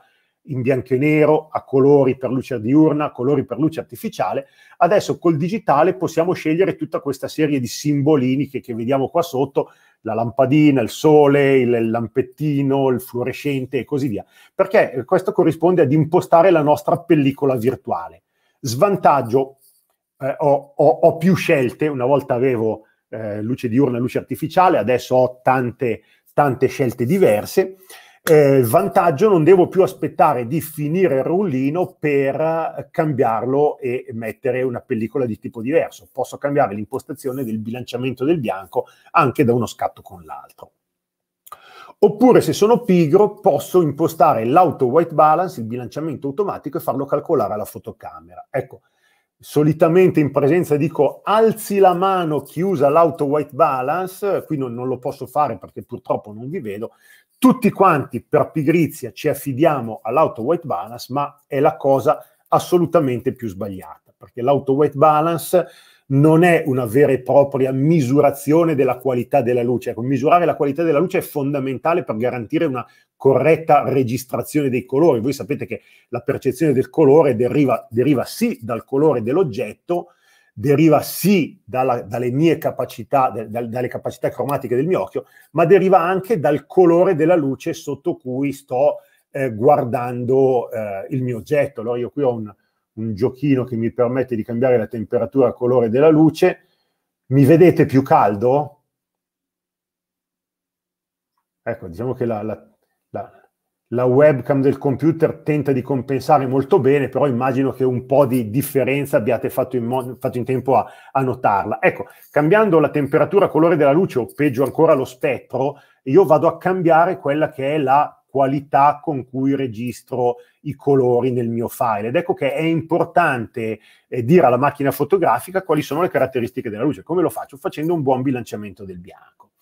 in bianco e nero, a colori per luce diurna, a colori per luce artificiale. Adesso col digitale possiamo scegliere tutta questa serie di simbolini che, che vediamo qua sotto, la lampadina, il sole, il lampettino, il fluorescente e così via, perché eh, questo corrisponde ad impostare la nostra pellicola virtuale. Svantaggio, eh, ho, ho, ho, più scelte, una volta avevo eh, luce diurna e luce artificiale, adesso ho tante, tante scelte diverse eh, vantaggio non devo più aspettare di finire il rullino per eh, cambiarlo e mettere una pellicola di tipo diverso. Posso cambiare l'impostazione del bilanciamento del bianco anche da uno scatto con l'altro. Oppure se sono pigro posso impostare l'auto white balance, il bilanciamento automatico e farlo calcolare alla fotocamera. Ecco, solitamente in presenza dico alzi la mano chi usa l'auto white balance, qui non, non, lo posso fare perché purtroppo non vi vedo, tutti quanti per pigrizia ci affidiamo all'auto white balance, ma è la cosa assolutamente più sbagliata, perché l'auto white balance non è una vera e propria misurazione della qualità della luce. Ecco, misurare la qualità della luce è fondamentale per garantire una corretta registrazione dei colori. Voi sapete che la percezione del colore deriva, deriva sì dal colore dell'oggetto, deriva sì dalla, dalle mie capacità, da, dalle capacità cromatiche del mio occhio, ma deriva anche dal colore della luce sotto cui sto eh, guardando eh, il mio oggetto. Allora io qui ho un, un, giochino che mi permette di cambiare la temperatura, colore della luce. Mi vedete più caldo? Ecco, diciamo che la, la la webcam del computer tenta di compensare molto bene, però immagino che un po' di differenza abbiate fatto in, mo- fatto in tempo a-, a notarla. Ecco, cambiando la temperatura, colore della luce o peggio ancora lo spettro, io vado a cambiare quella che è la qualità con cui registro i colori nel mio file. Ed ecco che è importante eh, dire alla macchina fotografica quali sono le caratteristiche della luce. Come lo faccio? Facendo un buon bilanciamento del bianco.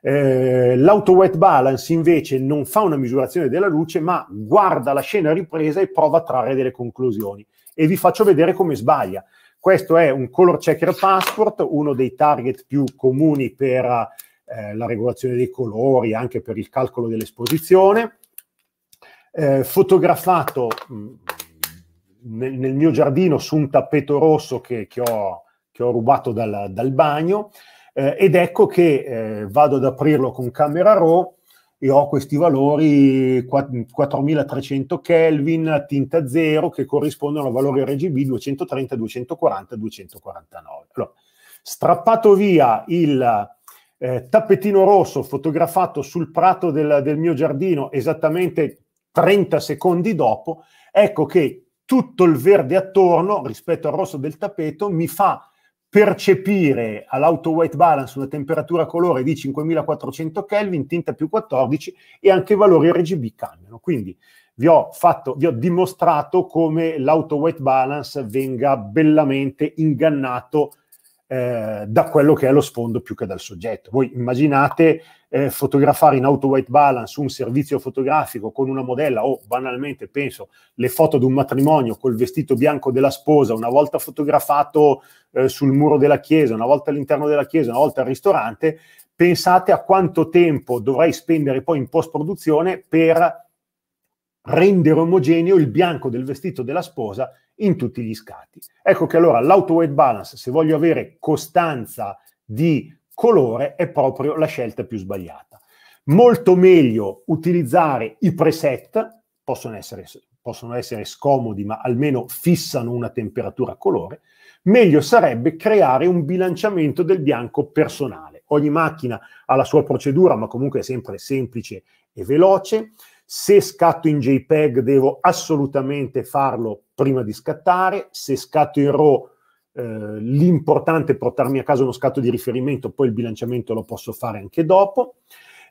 Eh, l'auto wet balance invece non fa una misurazione della luce, ma guarda la scena ripresa e prova a trarre delle conclusioni. E vi faccio vedere come sbaglia. Questo è un color checker passport, uno dei target più comuni per eh, la regolazione dei colori, anche per il calcolo dell'esposizione. Eh, fotografato mm, nel, nel, mio giardino su un tappeto rosso che, che, ho, che ho, rubato dal, dal bagno. Eh, ed ecco che eh, vado ad aprirlo con camera RAW e ho questi valori 4300 Kelvin, tinta 0, che corrispondono a valori RGB 230, 240, 249. Allora, strappato via il eh, tappetino rosso fotografato sul prato del, del mio giardino esattamente 30 secondi dopo, ecco che tutto il verde attorno rispetto al rosso del tappeto mi fa percepire all'auto white balance una temperatura colore di 5400 Kelvin, tinta più 14 e anche i valori RGB cambiano. Quindi vi ho, fatto, vi ho dimostrato come l'auto white balance venga bellamente ingannato eh, da quello che è lo sfondo più che dal soggetto. Voi immaginate eh, fotografare in auto white balance un servizio fotografico con una modella o banalmente penso le foto di un matrimonio col vestito bianco della sposa, una volta fotografato eh, sul muro della chiesa, una volta all'interno della chiesa, una volta al ristorante, pensate a quanto tempo dovrei spendere poi in post produzione per rendere omogeneo il bianco del vestito della sposa in tutti gli scatti. Ecco che allora l'auto white balance, se voglio avere costanza di colore è proprio la scelta più sbagliata. Molto meglio utilizzare i preset, possono essere, possono essere scomodi, ma almeno fissano una temperatura colore, meglio sarebbe creare un bilanciamento del bianco personale. Ogni macchina ha la sua procedura, ma comunque è sempre semplice e veloce. Se scatto in JPEG devo assolutamente farlo prima di scattare, se scatto in RAW eh, l'importante è portarmi a casa uno scatto di riferimento, poi il bilanciamento lo posso fare anche dopo.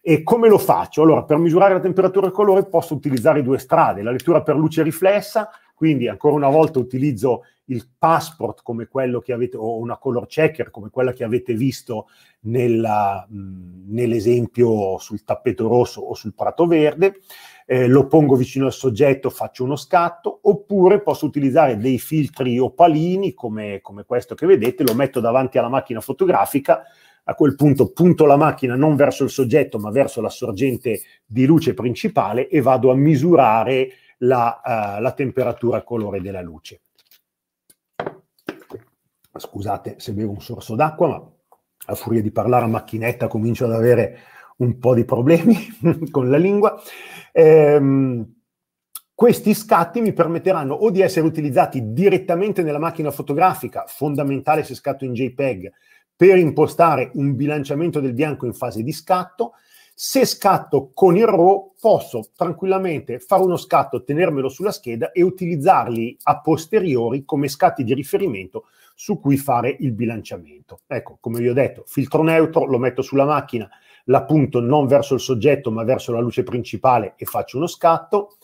E come lo faccio? Allora, per misurare la temperatura e il colore posso utilizzare due strade, la lettura per luce riflessa, quindi ancora una volta utilizzo il passport come quello che avete, o una color checker come quella che avete visto nella, mh, nell'esempio sul tappeto rosso o sul prato verde, eh, lo pongo vicino al soggetto, faccio uno scatto, oppure posso utilizzare dei filtri opalini come, come questo che vedete, lo metto davanti alla macchina fotografica, a quel punto punto la macchina non verso il soggetto ma verso la sorgente di luce principale e vado a misurare la, uh, la temperatura e colore della luce scusate se bevo un sorso d'acqua, ma a furia di parlare a macchinetta comincio ad avere un po' di problemi con la lingua. Ehm, questi scatti mi permetteranno o di essere utilizzati direttamente nella macchina fotografica, fondamentale se scatto in JPEG, per impostare un bilanciamento del bianco in fase di scatto. Se scatto con il RAW, posso tranquillamente fare uno scatto, tenermelo sulla scheda e utilizzarli a posteriori come scatti di riferimento su cui fare il bilanciamento. Ecco, come vi ho detto, filtro neutro, lo metto sulla macchina, la l'appunto non verso il soggetto ma verso la luce principale e faccio uno scatto.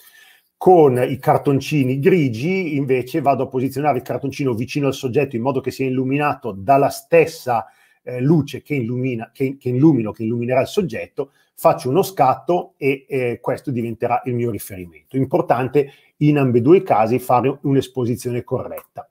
Con i cartoncini grigi invece vado a posizionare il cartoncino vicino al soggetto in modo che sia illuminato dalla stessa eh, luce che, illumina, che, che illumino, che illuminerà il soggetto, faccio uno scatto e eh, questo diventerà il mio riferimento. Importante in ambedue i casi fare un'esposizione corretta.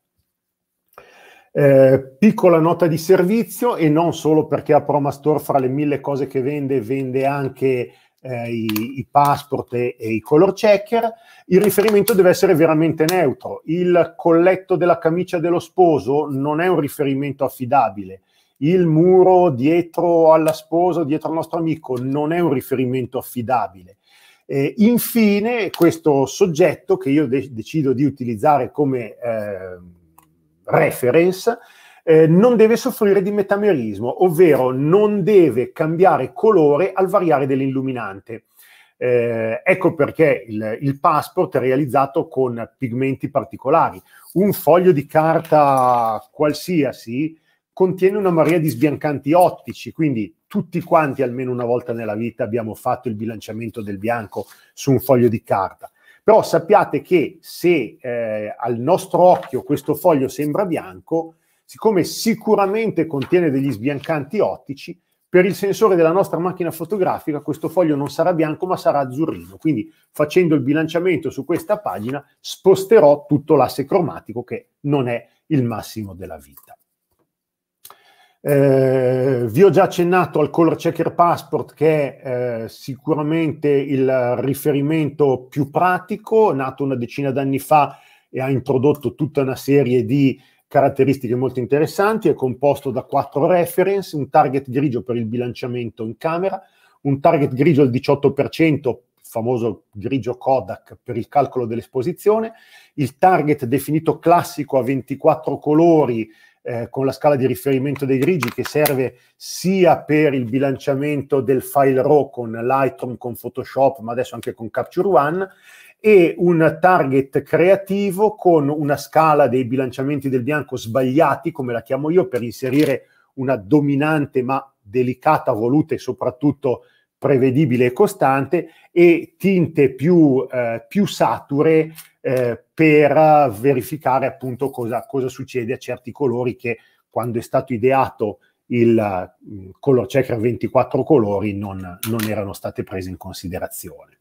Eh, piccola nota di servizio e non solo perché a Promastore fra le mille cose che vende vende anche eh, i, i, passport e, e, i color checker, il riferimento deve essere veramente neutro. Il colletto della camicia dello sposo non è un riferimento affidabile. Il muro dietro alla sposa, dietro al nostro amico, non è un riferimento affidabile. Eh, infine, questo soggetto che io de- decido di utilizzare come eh, reference, eh, non deve soffrire di metamerismo, ovvero non deve cambiare colore al variare dell'illuminante. Eh, ecco perché il, il, passport è realizzato con pigmenti particolari. Un foglio di carta qualsiasi contiene una marea di sbiancanti ottici, quindi tutti quanti almeno una volta nella vita abbiamo fatto il bilanciamento del bianco su un foglio di carta. Però sappiate che se eh, al nostro occhio questo foglio sembra bianco, siccome sicuramente contiene degli sbiancanti ottici, per il sensore della nostra macchina fotografica questo foglio non sarà bianco ma sarà azzurrino. Quindi facendo il bilanciamento su questa pagina sposterò tutto l'asse cromatico che non è il massimo della vita. Eh, vi ho già accennato al Color Checker Passport che è eh, sicuramente il riferimento più pratico, nato una decina d'anni fa e ha introdotto tutta una serie di caratteristiche molto interessanti, è composto da quattro reference, un target grigio per il bilanciamento in camera, un target grigio al 18%, famoso grigio Kodak per il calcolo dell'esposizione, il target definito classico a 24 colori eh, con la scala di riferimento dei grigi che serve sia per il bilanciamento del file RAW con Lightroom, con Photoshop, ma adesso anche con Capture One, e un target creativo con una scala dei bilanciamenti del bianco sbagliati, come la chiamo io, per inserire una dominante ma delicata, voluta e soprattutto prevedibile e costante, e tinte più, eh, più sature eh, per verificare appunto cosa, cosa, succede a certi colori che quando è stato ideato il mm, color checker 24 colori non, non erano state prese in considerazione.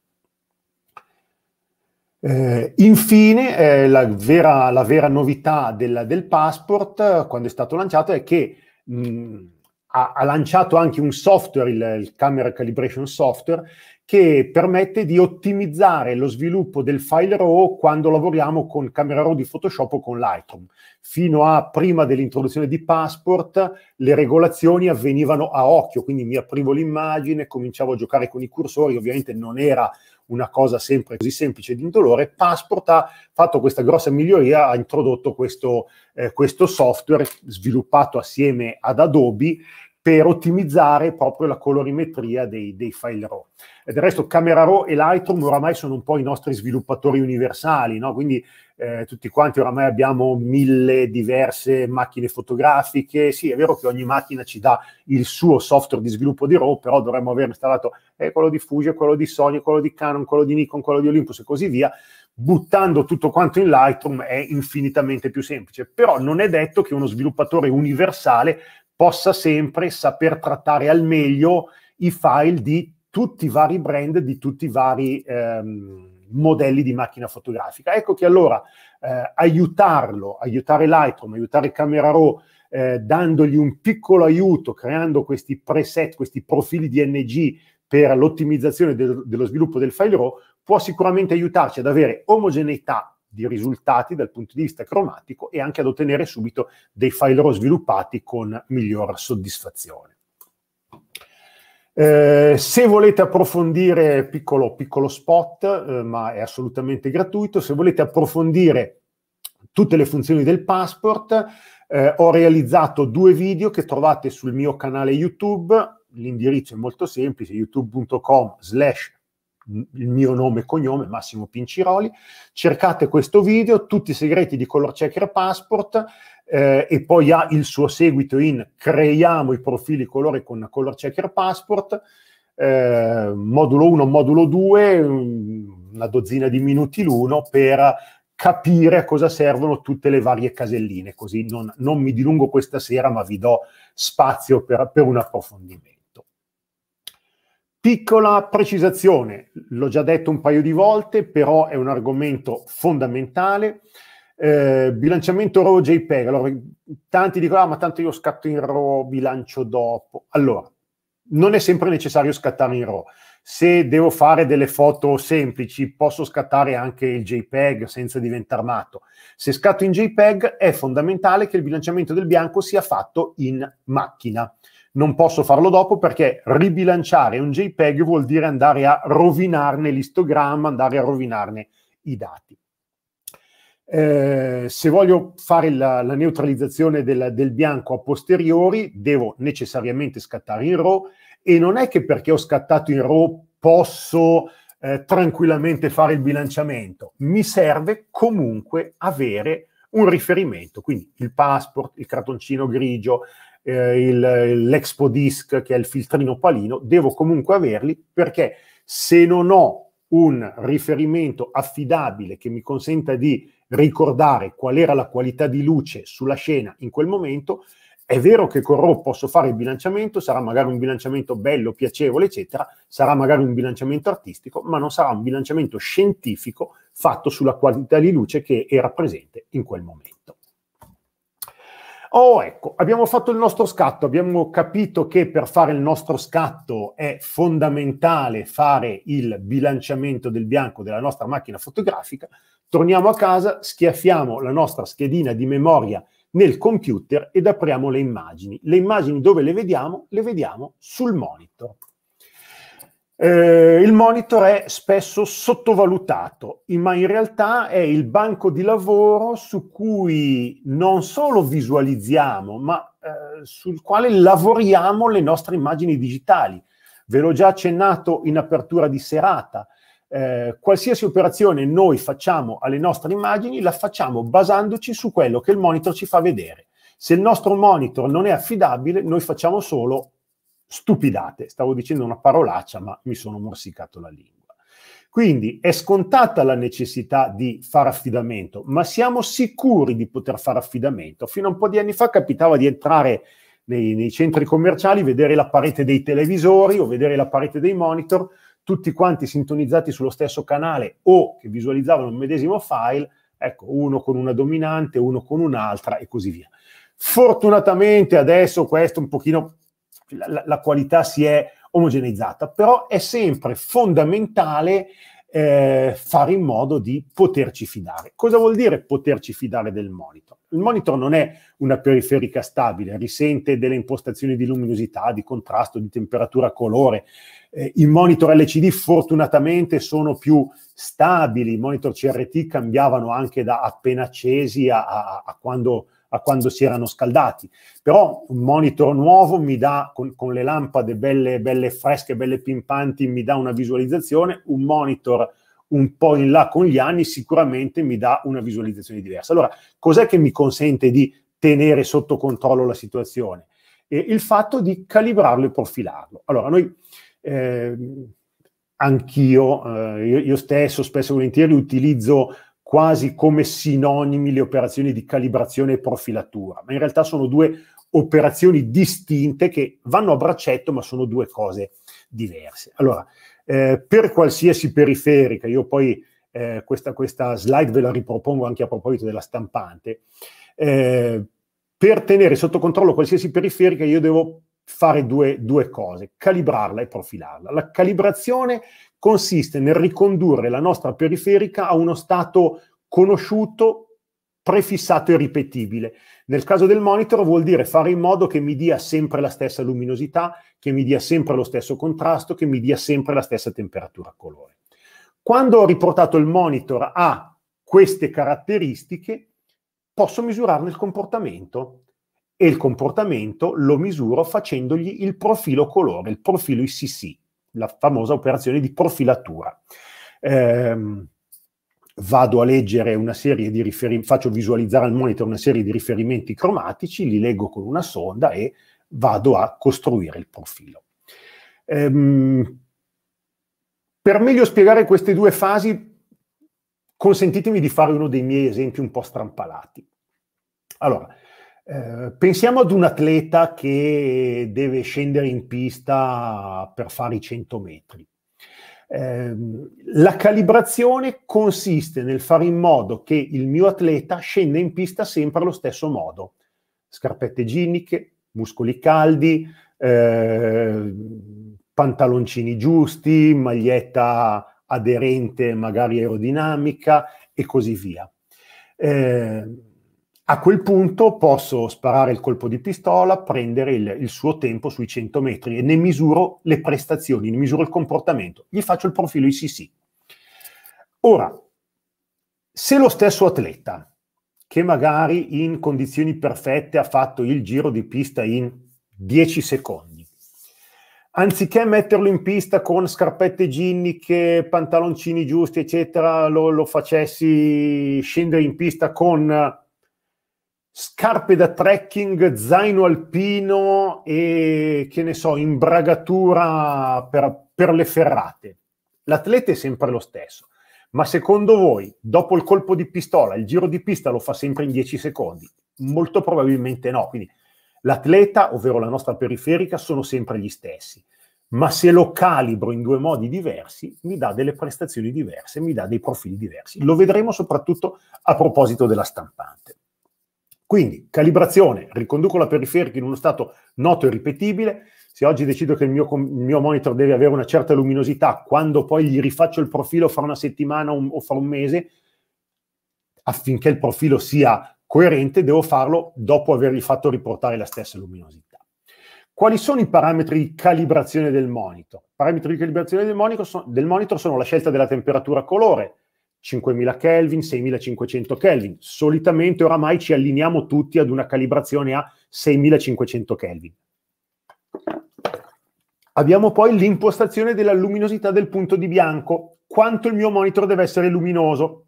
Eh, infine, eh, la, vera, la, vera, novità del, del, passport quando è stato lanciato è che mh, mm, ha, ha, lanciato anche un software, il, il Camera Calibration Software, che permette di ottimizzare lo sviluppo del file RAW quando lavoriamo con Camera RAW di Photoshop o con Lightroom. Fino a prima dell'introduzione di Passport le regolazioni avvenivano a occhio, quindi mi aprivo l'immagine, cominciavo a giocare con i cursori, ovviamente non era una cosa sempre così semplice di indolore. Passport ha fatto questa grossa miglioria, ha introdotto questo, eh, questo software sviluppato assieme ad Adobe per ottimizzare proprio la colorimetria dei, dei file RAW del resto Camera Raw e Lightroom oramai sono un po' i nostri sviluppatori universali, no? quindi eh, tutti quanti oramai abbiamo mille diverse macchine fotografiche, sì è vero che ogni macchina ci dà il suo software di sviluppo di RAW, però dovremmo aver installato eh, quello di Fuji, quello di Sony, quello di Canon, quello di Nikon, quello di Olympus e così via, buttando tutto quanto in Lightroom è infinitamente più semplice, però non è detto che uno sviluppatore universale possa sempre saper trattare al meglio i file di tutti i vari brand di tutti i vari ehm, modelli di macchina fotografica. Ecco che allora eh, aiutarlo, aiutare Lightroom, aiutare Camera Raw, eh, dandogli un piccolo aiuto, creando questi preset, questi profili DNG per l'ottimizzazione de- dello sviluppo del file RAW, può sicuramente aiutarci ad avere omogeneità di risultati dal punto di vista cromatico e anche ad ottenere subito dei file RAW sviluppati con miglior soddisfazione. Eh, se volete approfondire, piccolo, piccolo spot, eh, ma è assolutamente gratuito, se volete approfondire tutte le funzioni del passport, eh, ho realizzato due video che trovate sul mio canale YouTube, l'indirizzo è molto semplice, youtube.com slash il mio nome e cognome, Massimo Pinciroli, cercate questo video, tutti i segreti di Color Checker Passport, eh, e poi ha il suo seguito in creiamo i profili colore con Color Checker Passport, eh, modulo 1, modulo 2, mm, una dozzina di minuti l'uno per capire a cosa servono tutte le varie caselline, così non, non mi dilungo questa sera, ma vi do spazio per, per un approfondimento. Piccola precisazione, l'ho già detto un paio di volte, però è un argomento fondamentale. Eh, bilanciamento RAW JPEG. Allora, tanti dicono, ah, ma tanto io scatto in RAW, bilancio dopo. Allora, non è sempre necessario scattare in RAW. Se devo fare delle foto semplici, posso scattare anche il JPEG senza diventare matto. Se scatto in JPEG, è fondamentale che il bilanciamento del bianco sia fatto in macchina. Non posso farlo dopo perché ribilanciare un JPEG vuol dire andare a rovinarne l'istogramma, andare a rovinarne i dati. Eh, se voglio fare la, la neutralizzazione della, del bianco a posteriori, devo necessariamente scattare in RAW e non è che perché ho scattato in RAW posso eh, tranquillamente fare il bilanciamento. Mi serve comunque avere un riferimento, quindi il passport, il cartoncino grigio, eh, il, l'Expo Disc che è il filtrino palino, devo comunque averli perché se non ho un riferimento affidabile che mi consenta di ricordare qual era la qualità di luce sulla scena in quel momento. È vero che con Raw posso fare il bilanciamento, sarà magari un bilanciamento bello, piacevole, eccetera, sarà magari un bilanciamento artistico, ma non sarà un bilanciamento scientifico fatto sulla qualità di luce che era presente in quel momento. Oh, ecco, abbiamo fatto il nostro scatto, abbiamo capito che per fare il nostro scatto è fondamentale fare il bilanciamento del bianco della nostra macchina fotografica. Torniamo a casa, schiaffiamo la nostra schedina di memoria nel computer ed apriamo le immagini. Le immagini dove le vediamo? Le vediamo sul monitor. Eh, il monitor è spesso sottovalutato, ma in realtà è il banco di lavoro su cui non solo visualizziamo, ma eh, sul quale lavoriamo le nostre immagini digitali. Ve l'ho già accennato in apertura di serata. Eh, qualsiasi operazione noi facciamo alle nostre immagini, la facciamo basandoci su quello che il monitor ci fa vedere. Se il nostro monitor non è affidabile, noi facciamo solo stupidate. Stavo dicendo una parolaccia, ma mi sono morsicato la lingua. Quindi è scontata la necessità di fare affidamento, ma siamo sicuri di poter fare affidamento. Fino a un po' di anni fa capitava di entrare nei, nei centri commerciali, vedere la parete dei televisori o vedere la parete dei monitor, tutti quanti sintonizzati sullo stesso canale o che visualizzavano un medesimo file, ecco, uno con una dominante, uno con un'altra e così via. Fortunatamente adesso questo un pochino la, la qualità si è omogeneizzata, però è sempre fondamentale eh, fare in modo di poterci fidare. Cosa vuol dire poterci fidare del monitor? Il monitor non è una periferica stabile, risente delle impostazioni di luminosità, di contrasto, di temperatura, colore. Eh, I monitor LCD fortunatamente sono più stabili, i monitor CRT cambiavano anche da appena accesi a, a, a quando a quando si erano scaldati. Però un monitor nuovo mi dà, con, con le lampade belle, belle fresche, belle pimpanti, mi dà una visualizzazione, un monitor un po' in là con gli anni sicuramente mi dà una visualizzazione diversa. Allora, cos'è che mi consente di tenere sotto controllo la situazione? E il fatto di calibrarlo e profilarlo. Allora, noi... Eh, anch'io, eh, io, io, stesso spesso e volentieri utilizzo quasi come sinonimi le operazioni di calibrazione e profilatura, ma in realtà sono due operazioni distinte che vanno a braccetto, ma sono due cose diverse. Allora, eh, per qualsiasi periferica, io poi eh, questa, questa, slide ve la ripropongo anche a proposito della stampante, eh, per tenere sotto controllo qualsiasi periferica io devo fare due, due cose, calibrarla e profilarla. La calibrazione consiste nel ricondurre la nostra periferica a uno stato conosciuto, prefissato e ripetibile. Nel caso del monitor vuol dire fare in modo che mi dia sempre la stessa luminosità, che mi dia sempre lo stesso contrasto, che mi dia sempre la stessa temperatura colore. Quando ho riportato il monitor a queste caratteristiche, posso misurarne il comportamento e il comportamento lo misuro facendogli il profilo colore, il profilo ICC la famosa operazione di profilatura. Eh, vado a leggere una serie di riferimenti, faccio visualizzare al monitor una serie di riferimenti cromatici, li leggo con una sonda e vado a costruire il profilo. Ehm, per meglio spiegare queste due fasi, consentitemi di fare uno dei miei esempi un po' strampalati. Allora, eh, pensiamo ad un atleta che deve scendere in pista per fare i 100 metri. Ehm, la calibrazione consiste nel fare in modo che il mio atleta scenda in pista sempre allo stesso modo. Scarpette ginniche, muscoli caldi, eh, pantaloncini giusti, maglietta aderente magari aerodinamica e così via. Eh, a quel punto posso sparare il colpo di pistola, prendere il, il, suo tempo sui 100 metri e ne misuro le prestazioni, ne misuro il comportamento, gli faccio il profilo ICC. Ora, se lo stesso atleta, che magari in condizioni perfette ha fatto il giro di pista in 10 secondi, anziché metterlo in pista con scarpette ginniche, pantaloncini giusti, eccetera, lo, lo facessi scendere in pista con scarpe da trekking, zaino alpino e che ne so, imbragatura per, per le ferrate. L'atleta è sempre lo stesso. Ma secondo voi, dopo il colpo di pistola, il giro di pista lo fa sempre in 10 secondi? Molto probabilmente no. Quindi l'atleta, ovvero la nostra periferica, sono sempre gli stessi. Ma se lo calibro in due modi diversi, mi dà delle prestazioni diverse, mi dà dei profili diversi. Lo vedremo soprattutto a proposito della stampante. Quindi calibrazione, riconduco la periferica in uno stato noto e ripetibile. Se oggi decido che il mio, il mio monitor deve avere una certa luminosità, quando poi gli rifaccio il profilo fra una settimana un, o fra un mese, affinché il profilo sia coerente, devo farlo dopo avergli fatto riportare la stessa luminosità. Quali sono i parametri di calibrazione del monitor? I parametri di calibrazione del monitor sono, del monitor sono la scelta della temperatura colore, 5000 Kelvin, 6500 Kelvin. Solitamente oramai ci alliniamo tutti ad una calibrazione a 6500 Kelvin. Abbiamo poi l'impostazione della luminosità del punto di bianco, quanto il mio monitor deve essere luminoso.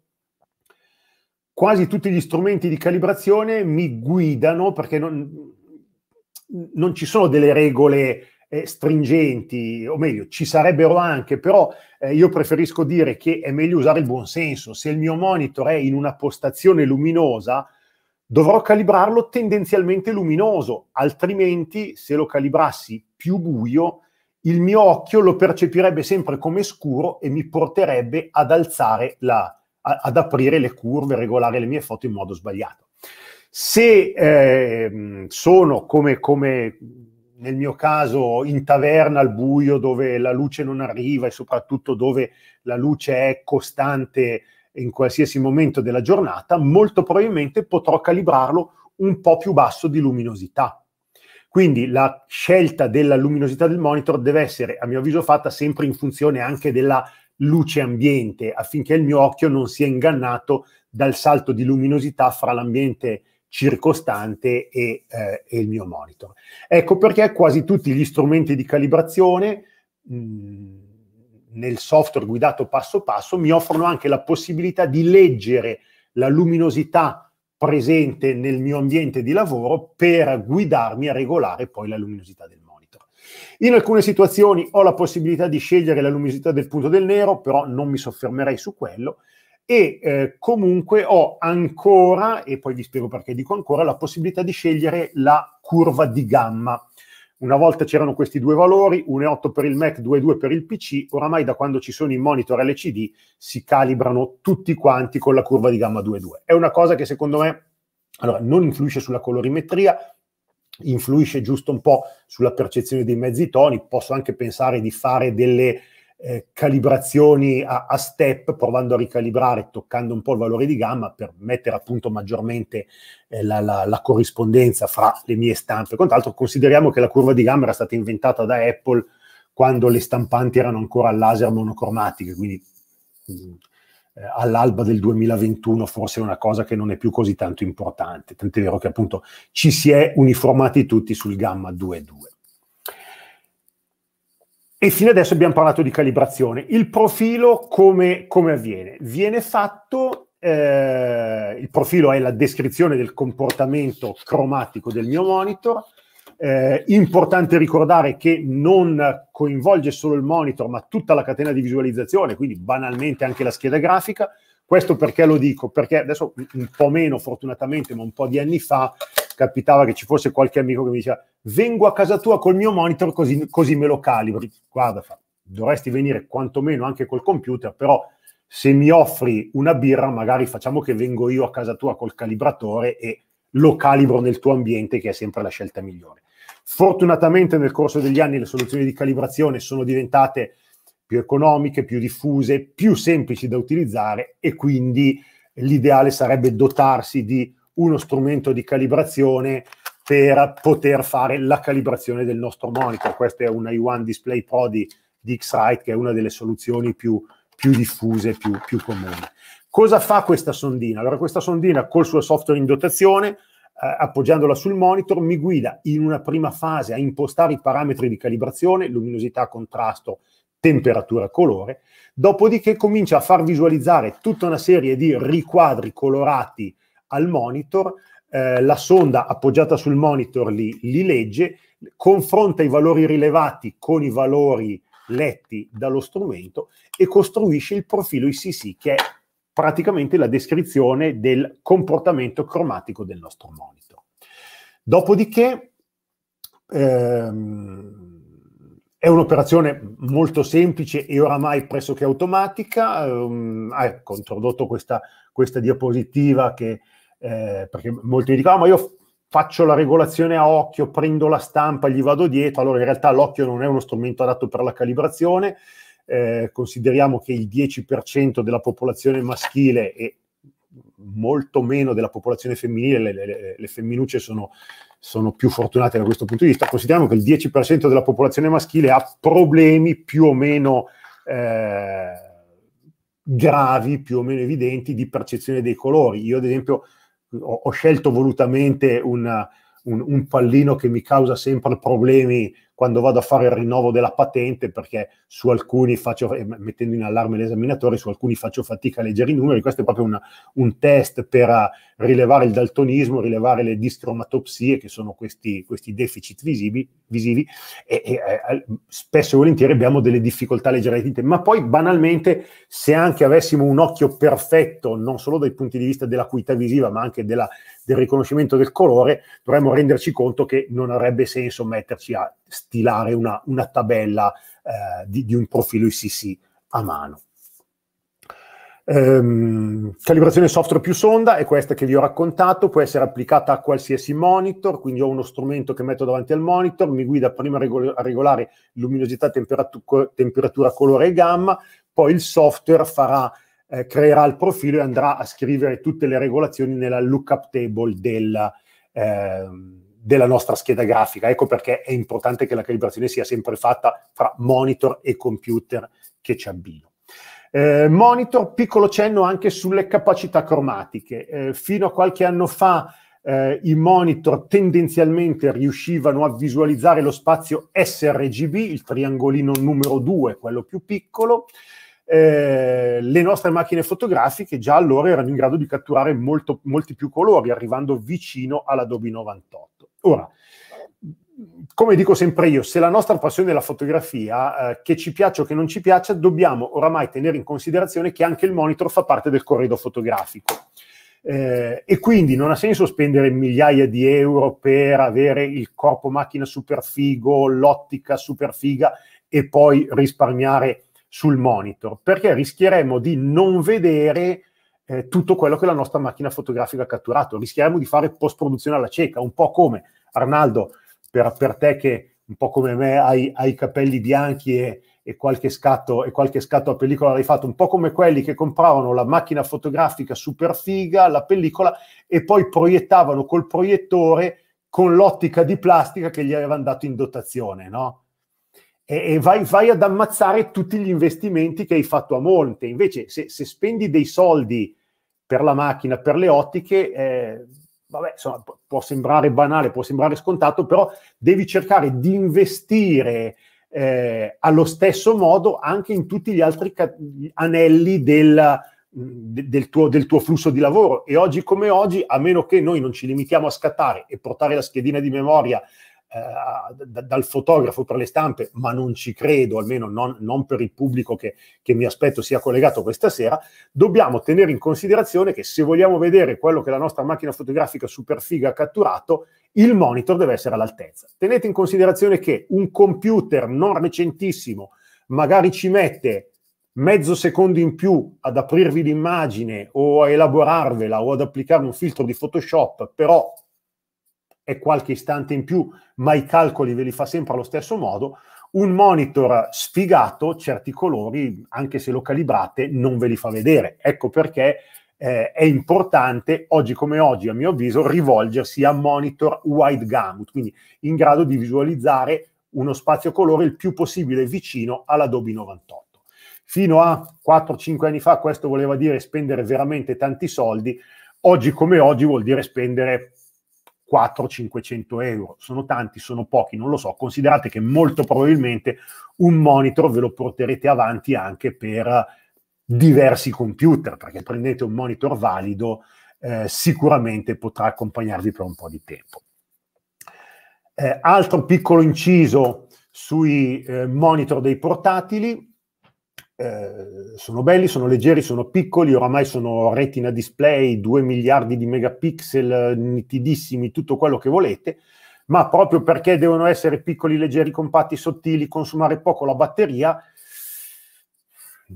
Quasi tutti gli strumenti di calibrazione mi guidano perché non, non ci sono delle regole eh, stringenti, o meglio, ci sarebbero anche, però eh, io preferisco dire che è meglio usare il buon senso. Se il mio monitor è in una postazione luminosa, dovrò calibrarlo tendenzialmente luminoso, altrimenti se lo calibrassi più buio, il mio occhio lo percepirebbe sempre come scuro e mi porterebbe ad alzare la, a, ad aprire le curve, regolare le mie foto in modo sbagliato. Se eh, sono come, come nel mio caso in taverna al buio dove la luce non arriva e soprattutto dove la luce è costante in qualsiasi momento della giornata, molto probabilmente potrò calibrarlo un po' più basso di luminosità. Quindi la scelta della luminosità del monitor deve essere, a mio avviso, fatta sempre in funzione anche della luce ambiente, affinché il mio occhio non sia ingannato dal salto di luminosità fra l'ambiente circostante e, eh, e, il mio monitor. Ecco perché quasi tutti gli strumenti di calibrazione mh, nel software guidato passo passo mi offrono anche la possibilità di leggere la luminosità presente nel mio ambiente di lavoro per guidarmi a regolare poi la luminosità del monitor. In alcune situazioni ho la possibilità di scegliere la luminosità del punto del nero, però non mi soffermerei su quello e eh, comunque ho ancora, e poi vi spiego perché dico ancora, la possibilità di scegliere la curva di gamma. Una volta c'erano questi due valori, 1,8 per il Mac, 2,2 per il PC, oramai da quando ci sono i monitor LCD si calibrano tutti quanti con la curva di gamma 2,2. È una cosa che secondo me allora, non influisce sulla colorimetria, influisce giusto un po' sulla percezione dei mezzi toni, posso anche pensare di fare delle eh, calibrazioni a, a, step, provando a ricalibrare, toccando un po' il valore di gamma per mettere appunto maggiormente eh, la, la, la, corrispondenza fra le mie stampe. Quant'altro, consideriamo che la curva di gamma era stata inventata da Apple quando le stampanti erano ancora a laser monocromatiche, quindi mm, eh, all'alba del 2021 forse è una cosa che non è più così tanto importante, tant'è vero che appunto ci si è uniformati tutti sul gamma 2.2. E fino adesso abbiamo parlato di calibrazione. Il profilo come, come avviene? Viene fatto, eh, il profilo è la descrizione del comportamento cromatico del mio monitor. Eh, importante ricordare che non coinvolge solo il monitor, ma tutta la catena di visualizzazione, quindi banalmente anche la scheda grafica. Questo perché lo dico? Perché adesso un po' meno fortunatamente, ma un po' di anni fa capitava che ci fosse qualche amico che mi diceva vengo a casa tua col mio monitor così, così me lo calibri. Guarda, fa, dovresti venire quantomeno anche col computer, però se mi offri una birra magari facciamo che vengo io a casa tua col calibratore e lo calibro nel tuo ambiente che è sempre la scelta migliore. Fortunatamente nel corso degli anni le soluzioni di calibrazione sono diventate più economiche, più diffuse, più semplici da utilizzare e quindi l'ideale sarebbe dotarsi di uno strumento di calibrazione per poter fare la calibrazione del nostro monitor. Questo è un i 1 Display Pro di, di X-Rite, che è una delle soluzioni più, più diffuse, più, più, comuni. Cosa fa questa sondina? Allora, questa sondina col suo software in dotazione, eh, appoggiandola sul monitor, mi guida in una prima fase a impostare i parametri di calibrazione, luminosità, contrasto, temperatura, colore. Dopodiché comincia a far visualizzare tutta una serie di riquadri colorati al monitor, eh, la sonda appoggiata sul monitor li, li legge, confronta i valori rilevati con i valori letti dallo strumento e costruisce il profilo ICC che è praticamente la descrizione del comportamento cromatico del nostro monitor. Dopodiché ehm, è un'operazione molto semplice e oramai pressoché automatica. Um, ecco, ho introdotto questa, questa diapositiva che eh, perché molti mi dicono, ah, ma io faccio la regolazione a occhio, prendo la stampa, gli vado dietro, allora in realtà l'occhio non è uno strumento adatto per la calibrazione, eh, consideriamo che il 10% della popolazione maschile e molto meno della popolazione femminile, le, le, le femminucce sono, sono, più fortunate da questo punto di vista, consideriamo che il 10% della popolazione maschile ha problemi più o meno... Eh, gravi, più o meno evidenti, di percezione dei colori. Io, ad esempio, ho, ho scelto volutamente un, un, un, pallino che mi causa sempre problemi quando vado a fare il rinnovo della patente perché su alcuni faccio, eh, mettendo in allarme l'esaminatore, su alcuni faccio fatica a leggere i numeri, questo è proprio una, un test per eh, rilevare il daltonismo, rilevare le discromatopsie che sono questi, questi deficit visibili visivi e, e, e eh, spesso e volentieri abbiamo delle difficoltà a leggere le tinte, ma poi banalmente se anche avessimo un occhio perfetto, non solo dai punti di vista dell'acuità visiva, ma anche della, del riconoscimento del colore, dovremmo renderci conto che non avrebbe senso metterci a stilare una, una tabella eh, di, di un profilo ICC a mano. Ehm, calibrazione software più sonda è questa che vi ho raccontato, può essere applicata a qualsiasi monitor, quindi ho uno strumento che metto davanti al monitor, mi guida prima a regolare luminosità, temperatura, temperatura colore e gamma, poi il software farà, eh, creerà il profilo e andrà a scrivere tutte le regolazioni nella lookup table del, eh, della nostra scheda grafica. Ecco perché è importante che la calibrazione sia sempre fatta fra monitor e computer che ci abbino. Eh, monitor, piccolo cenno anche sulle capacità cromatiche. Eh, fino a qualche anno fa eh, i monitor tendenzialmente riuscivano a visualizzare lo spazio sRGB, il triangolino numero 2, quello più piccolo. Eh, le nostre macchine fotografiche già allora erano in grado di catturare molto, molti più colori, arrivando vicino all'Adobe 98. Ora, come dico sempre io, se la nostra passione è la fotografia, eh, che ci piaccia o che non ci piaccia, dobbiamo oramai tenere in considerazione che anche il monitor fa parte del corredo fotografico. Eh, e quindi non ha senso spendere migliaia di euro per avere il corpo macchina super figo, l'ottica super figa e poi risparmiare sul monitor, perché rischieremo di non vedere eh, tutto quello che la nostra macchina fotografica ha catturato, rischieremo di fare post-produzione alla cieca, un po' come Arnaldo per, per te che un po' come me hai, hai i capelli bianchi e, e, qualche scatto, e qualche scatto a pellicola rifatto, un po' come quelli che compravano la macchina fotografica super figa, la pellicola e poi proiettavano col proiettore con l'ottica di plastica che gli avevano dato in dotazione, no? E, e vai, vai, ad ammazzare tutti gli investimenti che hai fatto a monte. Invece, se, se spendi dei soldi per la macchina, per le ottiche, eh, vabbè, insomma, può sembrare banale, può sembrare scontato, però devi cercare di investire eh, allo stesso modo anche in tutti gli altri ca- anelli del, del, tuo, del, tuo, flusso di lavoro. E oggi come oggi, a meno che noi non ci limitiamo a scattare e portare la schedina di memoria eh, da, dal fotografo per le stampe, ma non ci credo, almeno non, non per il pubblico che, che, mi aspetto sia collegato questa sera, dobbiamo tenere in considerazione che se vogliamo vedere quello che la nostra macchina fotografica superfiga ha catturato, il monitor deve essere all'altezza. Tenete in considerazione che un computer non recentissimo magari ci mette mezzo secondo in più ad aprirvi l'immagine o a elaborarvela o ad applicare un filtro di Photoshop, però è qualche istante in più, ma i calcoli ve li fa sempre allo stesso modo. Un monitor sfigato, certi colori, anche se lo calibrate, non ve li fa vedere. Ecco perché eh, è importante, oggi come oggi, a mio avviso, rivolgersi a monitor wide gamut, quindi in grado di visualizzare uno spazio colore il più possibile vicino all'Adobe 98. Fino a 4-5 anni fa questo voleva dire spendere veramente tanti soldi, oggi come oggi vuol dire spendere 400-500 euro. Sono tanti, sono pochi, non lo so. Considerate che molto probabilmente un monitor ve lo porterete avanti anche per diversi computer, perché prendete un monitor valido, eh, sicuramente potrà accompagnarvi per un po' di tempo. Eh, altro piccolo inciso sui eh, monitor dei portatili, eh, sono belli, sono leggeri, sono piccoli, oramai sono retina display, 2 miliardi di megapixel, eh, nitidissimi, tutto quello che volete, ma proprio perché devono essere piccoli, leggeri, compatti, sottili, consumare poco la batteria,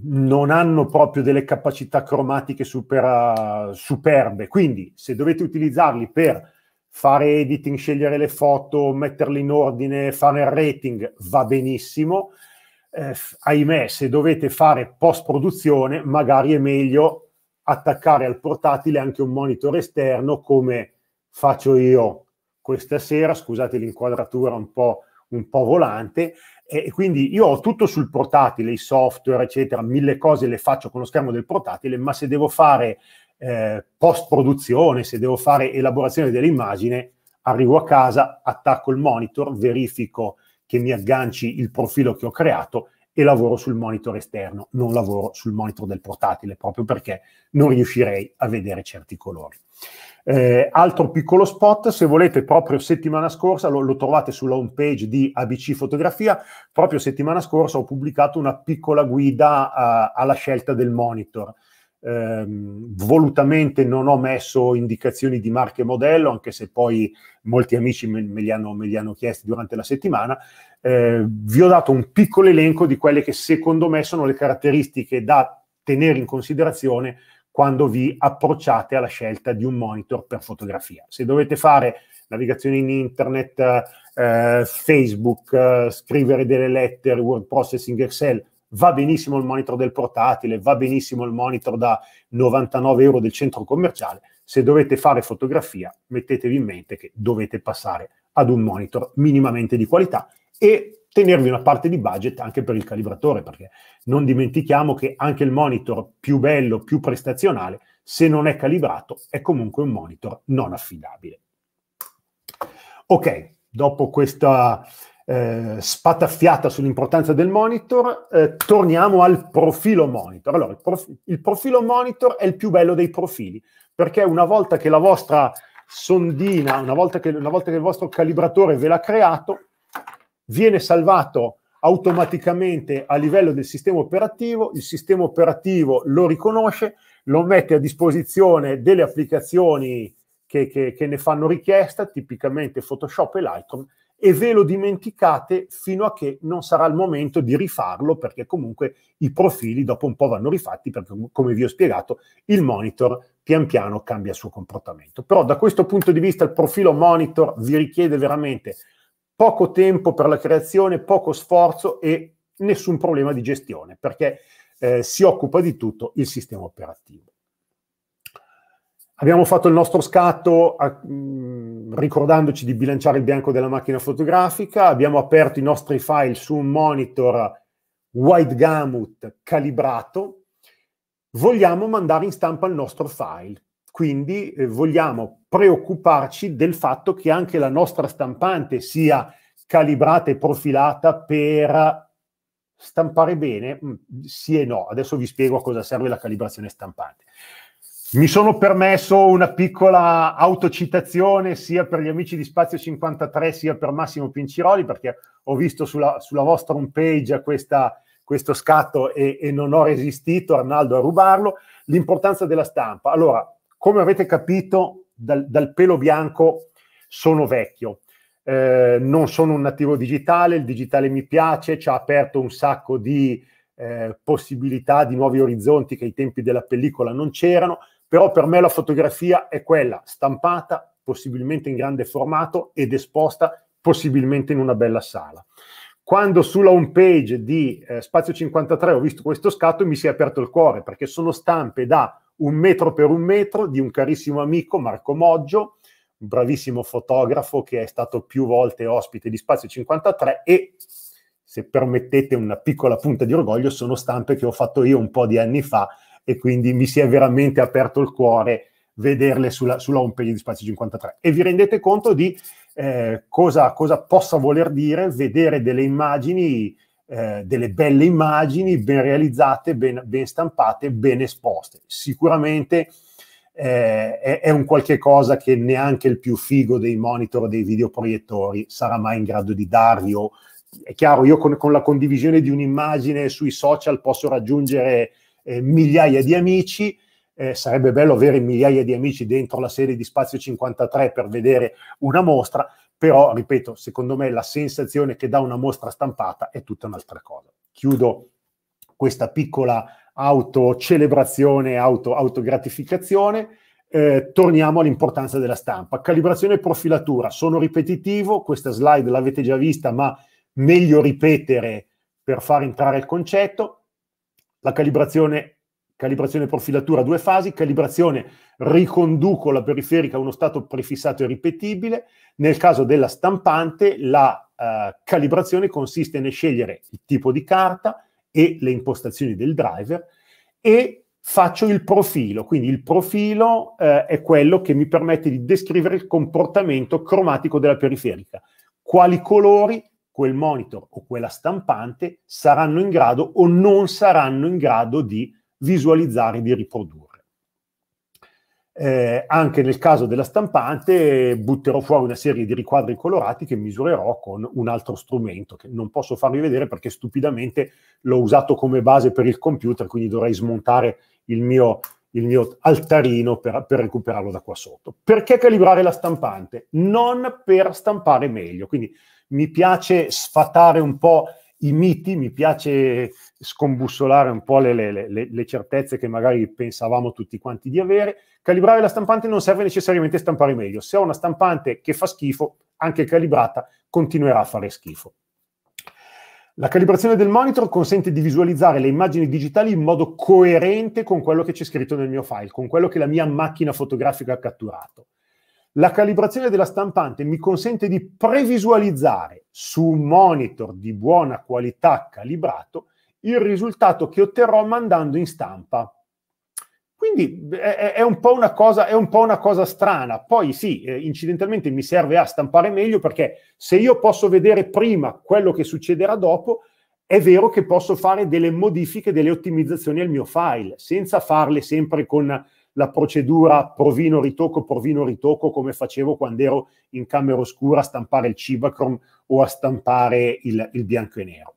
non hanno proprio delle capacità cromatiche super, superbe. Quindi, se dovete utilizzarli per fare editing, scegliere le foto, metterle in ordine, fare il rating, va benissimo eh, ahimè, se dovete fare post-produzione, magari è meglio attaccare al portatile anche un monitor esterno come faccio io questa sera, scusate l'inquadratura un po', un po volante, e quindi io ho tutto sul portatile, i software, eccetera, mille cose le faccio con lo schermo del portatile, ma se devo fare eh, post-produzione, se devo fare elaborazione dell'immagine, arrivo a casa, attacco il monitor, verifico che mi agganci il profilo che ho creato e lavoro sul monitor esterno, non lavoro sul monitor del portatile, proprio perché non riuscirei a vedere certi colori. Eh, altro piccolo spot, se volete, proprio settimana scorsa, lo, lo, trovate sulla home page di ABC Fotografia, proprio settimana scorsa ho pubblicato una piccola guida uh, alla scelta del monitor. Ehm, volutamente non ho messo indicazioni di marca e modello, anche se poi molti amici me, me, li, hanno, me li, hanno, chiesti durante la settimana. Eh, vi ho dato un piccolo elenco di quelle che secondo me sono le caratteristiche da tenere in considerazione quando vi approcciate alla scelta di un monitor per fotografia. Se dovete fare navigazione in internet, eh, Facebook, eh, scrivere delle lettere, word processing, Excel, va benissimo il monitor del portatile, va benissimo il monitor da 99 euro del centro commerciale. Se dovete fare fotografia, mettetevi in mente che dovete passare ad un monitor minimamente di qualità e tenervi una parte di budget anche per il calibratore, perché non dimentichiamo che anche il monitor più bello, più prestazionale, se non è calibrato, è comunque un monitor non affidabile. Ok, dopo questa eh, spataffiata sull'importanza del monitor, eh, torniamo al profilo monitor. Allora, il, prof- il, profilo monitor è il più bello dei profili, perché una volta che la vostra sondina, una volta che, una volta che il vostro calibratore ve l'ha creato, viene salvato automaticamente a livello del sistema operativo, il sistema operativo lo riconosce, lo mette a disposizione delle applicazioni che, che, che ne fanno richiesta, tipicamente Photoshop e Lightroom, e ve lo dimenticate fino a che non sarà il momento di rifarlo perché comunque i profili dopo un po' vanno rifatti perché come vi ho spiegato il monitor pian piano cambia il suo comportamento. Però da questo punto di vista il profilo monitor vi richiede veramente poco tempo per la creazione, poco sforzo e nessun problema di gestione perché eh, si occupa di tutto il sistema operativo. Abbiamo fatto il nostro scatto a, mh, mm, ricordandoci di bilanciare il bianco della macchina fotografica, abbiamo aperto i nostri file su un monitor wide gamut calibrato, vogliamo mandare in stampa il nostro file, quindi eh, vogliamo preoccuparci del fatto che anche la nostra stampante sia calibrata e profilata per stampare bene? Mm, sì e no, adesso vi spiego a cosa serve la calibrazione stampante. Mi sono permesso una piccola autocitazione sia per gli amici di Spazio 53 sia per Massimo Pinciroli perché ho visto sulla, sulla vostra homepage questa, questo scatto e, e, non ho resistito Arnaldo a rubarlo. L'importanza della stampa. Allora, come avete capito dal, dal pelo bianco sono vecchio, eh, non sono un nativo digitale, il digitale mi piace, ci ha aperto un sacco di eh, possibilità di nuovi orizzonti che ai tempi della pellicola non c'erano però per me la fotografia è quella stampata, possibilmente in grande formato ed esposta possibilmente in una bella sala. Quando sulla home page di eh, Spazio 53 ho visto questo scatto mi si è aperto il cuore perché sono stampe da un metro per un metro di un carissimo amico Marco Moggio, un bravissimo fotografo che è stato più volte ospite di Spazio 53 e se permettete una piccola punta di orgoglio sono stampe che ho fatto io un po' di anni fa e quindi mi si è veramente aperto il cuore vederle sulla, sulla home page di Spazio 53 e vi rendete conto di eh, cosa, cosa, possa voler dire vedere delle immagini, eh, delle belle immagini ben realizzate, ben, ben stampate, ben esposte. Sicuramente eh, è, è, un qualche cosa che neanche il più figo dei monitor dei videoproiettori sarà mai in grado di darvi o è chiaro, io con, con la condivisione di un'immagine sui social posso raggiungere eh, migliaia di amici. Eh, sarebbe bello avere migliaia di amici dentro la serie di Spazio 53 per vedere una mostra, però, ripeto, secondo me la sensazione che dà una mostra stampata è tutta un'altra cosa. Chiudo questa piccola autocelebrazione, auto, autogratificazione. Eh, torniamo all'importanza della stampa. Calibrazione e profilatura. Sono ripetitivo, questa slide l'avete già vista, ma meglio ripetere per far entrare il concetto la calibrazione, calibrazione profilatura due fasi, calibrazione riconduco la periferica a uno stato prefissato e ripetibile. Nel caso della stampante, la eh, calibrazione consiste nel scegliere il tipo di carta e le impostazioni del driver e faccio il profilo, quindi il profilo eh, è quello che mi permette di descrivere il comportamento cromatico della periferica, quali colori quel monitor o quella stampante saranno in grado o non saranno in grado di visualizzare, di riprodurre. Eh, anche nel caso della stampante butterò fuori una serie di riquadri colorati che misurerò con un altro strumento che non posso farvi vedere perché stupidamente l'ho usato come base per il computer, quindi dovrei smontare il mio, il mio altarino per, per, recuperarlo da qua sotto. Perché calibrare la stampante? Non per stampare meglio, quindi mi piace sfatare un po' i miti, mi piace scombussolare un po' le, le, le, le, certezze che magari pensavamo tutti quanti di avere. Calibrare la stampante non serve necessariamente stampare meglio. Se ho una stampante che fa schifo, anche calibrata, continuerà a fare schifo. La calibrazione del monitor consente di visualizzare le immagini digitali in modo coerente con quello che c'è scritto nel mio file, con quello che la mia macchina fotografica ha catturato. La calibrazione della stampante mi consente di previsualizzare su un monitor di buona qualità calibrato il risultato che otterrò mandando in stampa. Quindi è, è, un cosa, è, un po una cosa, strana. Poi sì, eh, incidentalmente mi serve a stampare meglio perché se io posso vedere prima quello che succederà dopo, è vero che posso fare delle modifiche, delle ottimizzazioni al mio file, senza farle sempre con la procedura provino ritocco, provino ritocco, come facevo quando ero in camera oscura a stampare il Cibacron o a stampare il, il bianco e nero.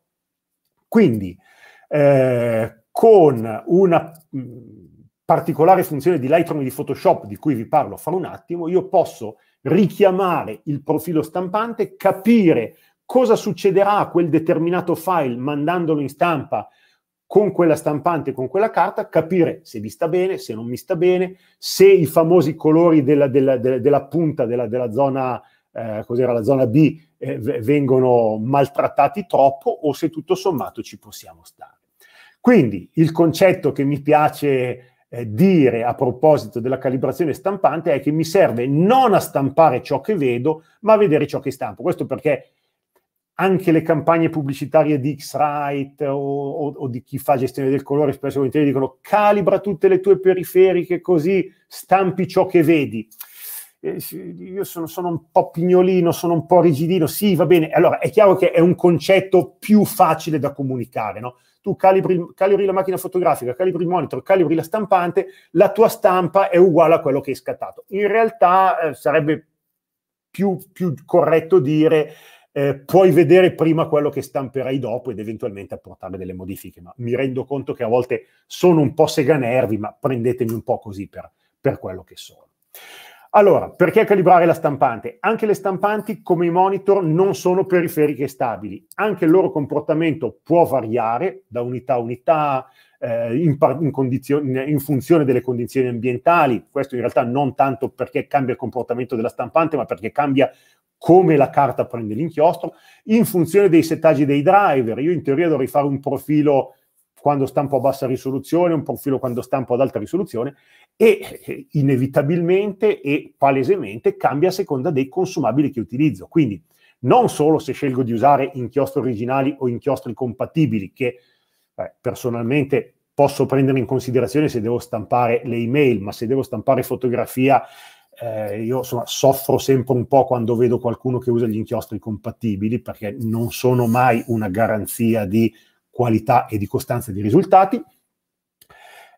Quindi, eh, con una mm, particolare funzione di Lightroom e di Photoshop, di cui vi parlo fra un attimo, io posso richiamare il profilo stampante, capire cosa succederà a quel determinato file mandandolo in stampa con quella stampante, con quella carta, capire se vi sta bene, se non mi sta bene, se i famosi colori della, della, della, della punta della, zona, eh, cos'era la zona B, eh, vengono maltrattati troppo o se tutto sommato ci possiamo stare. Quindi il concetto che mi piace eh, dire a proposito della calibrazione stampante è che mi serve non a stampare ciò che vedo, ma a vedere ciò che stampo. Questo perché anche le campagne pubblicitarie di X-Rite o, o, o, di chi fa gestione del colore spesso e volentieri dicono calibra tutte le tue periferiche così stampi ciò che vedi. io sono, sono, un po' pignolino, sono un po' rigidino, sì va bene, allora è chiaro che è un concetto più facile da comunicare, no? Tu calibri, calibri la macchina fotografica, calibri il monitor, calibri la stampante, la tua stampa è uguale a quello che hai scattato. In realtà eh, sarebbe più, più corretto dire eh, puoi vedere prima quello che stamperai dopo ed eventualmente apportare delle modifiche. Ma mi rendo conto che a volte sono un po' seganervi, ma prendetemi un po' così per, per quello che sono. Allora, perché calibrare la stampante? Anche le stampanti, come i monitor, non sono periferiche stabili. Anche il loro comportamento può variare da unità a unità, eh, in, in, in, funzione delle condizioni ambientali, questo in realtà non tanto perché cambia il comportamento della stampante, ma perché cambia come la carta prende l'inchiostro, in funzione dei settaggi dei driver. Io in teoria dovrei fare un profilo quando stampo a bassa risoluzione, un profilo quando stampo ad alta risoluzione e eh, inevitabilmente e palesemente cambia a seconda dei consumabili che utilizzo. Quindi non solo se scelgo di usare inchiostri originali o inchiostri compatibili, che Beh, personalmente posso prendere in considerazione se devo stampare le email, ma se devo stampare fotografia, eh, io insomma, soffro sempre un po' quando vedo qualcuno che usa gli inchiostri compatibili perché non sono mai una garanzia di qualità e di costanza di risultati,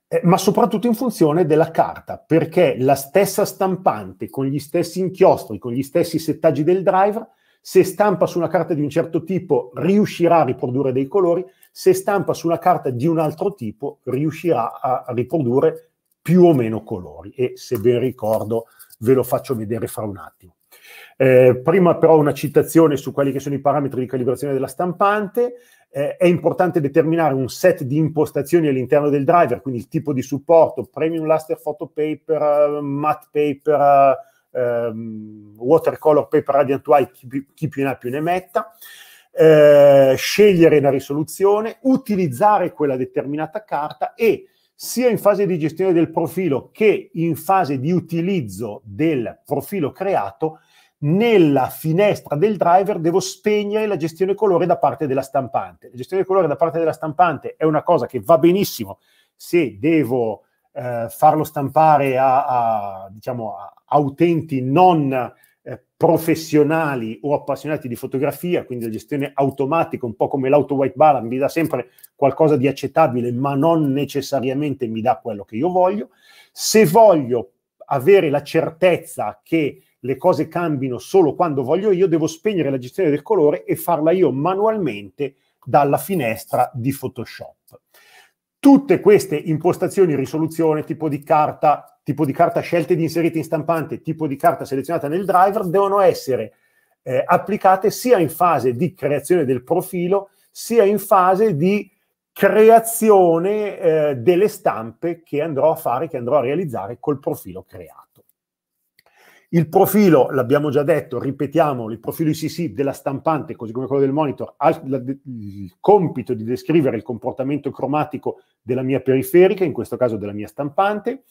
eh, ma soprattutto in funzione della carta, perché la stessa stampante con gli stessi inchiostri, con gli stessi settaggi del driver, se stampa su una carta di un certo tipo riuscirà a riprodurre dei colori, se stampa su una carta di un altro tipo riuscirà a riprodurre più o meno colori e se ben ricordo ve lo faccio vedere fra un attimo. Eh, prima però una citazione su quelli che sono i parametri di calibrazione della stampante, eh, è importante determinare un set di impostazioni all'interno del driver, quindi il tipo di supporto, premium luster photo paper, matte paper, ehm, watercolor paper radiant white, chi, chi più ne ha più ne metta. Eh, scegliere la risoluzione, utilizzare quella determinata carta e sia in fase di gestione del profilo che in fase di utilizzo del profilo creato, nella finestra del driver devo spegnere la gestione colore da parte della stampante. La gestione colore da parte della stampante è una cosa che va benissimo se devo eh, farlo stampare a, a, diciamo, a, a utenti non professionali o appassionati di fotografia, quindi la gestione automatica, un po' come l'auto white balance, mi dà sempre qualcosa di accettabile, ma non necessariamente mi dà quello che io voglio. Se voglio avere la certezza che le cose cambino solo quando voglio io, devo spegnere la gestione del colore e farla io manualmente dalla finestra di Photoshop. Tutte queste impostazioni, risoluzione, tipo di carta, tipo di carta scelte di inserite in stampante, tipo di carta selezionata nel driver, devono essere eh, applicate sia in fase di creazione del profilo, sia in fase di creazione eh, delle stampe che andrò a fare, che andrò a realizzare col profilo creato. Il profilo, l'abbiamo già detto, ripetiamo, il profilo ICC della stampante, così come quello del monitor, ha il compito di descrivere il comportamento cromatico della mia periferica, in questo caso della mia stampante.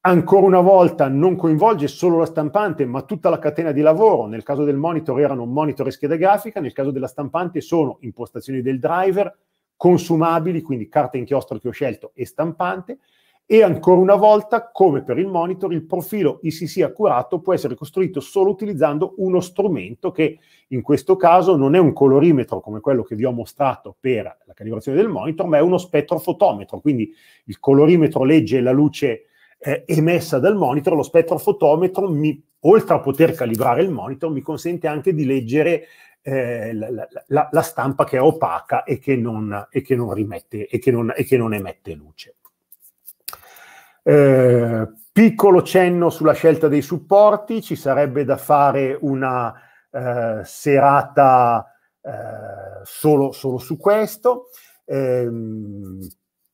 Ancora una volta non coinvolge solo la stampante, ma tutta la catena di lavoro. Nel caso del monitor erano monitor e scheda grafica, nel caso della stampante sono impostazioni del driver, consumabili, quindi carta inchiostro che ho scelto e stampante, e ancora una volta, come per il monitor, il profilo ICC accurato può essere costruito solo utilizzando uno strumento che in questo caso non è un colorimetro come quello che vi ho mostrato per la calibrazione del monitor, ma è uno spettrofotometro. Quindi il colorimetro legge la luce eh, emessa dal monitor, lo spettrofotometro, mi, oltre a poter calibrare il monitor, mi consente anche di leggere eh, la, la, la, stampa che è opaca e che non, e che non rimette e che non, e che non emette luce. Eh, piccolo cenno sulla scelta dei supporti, ci sarebbe da fare una eh, serata eh, solo, solo, su questo, ehm,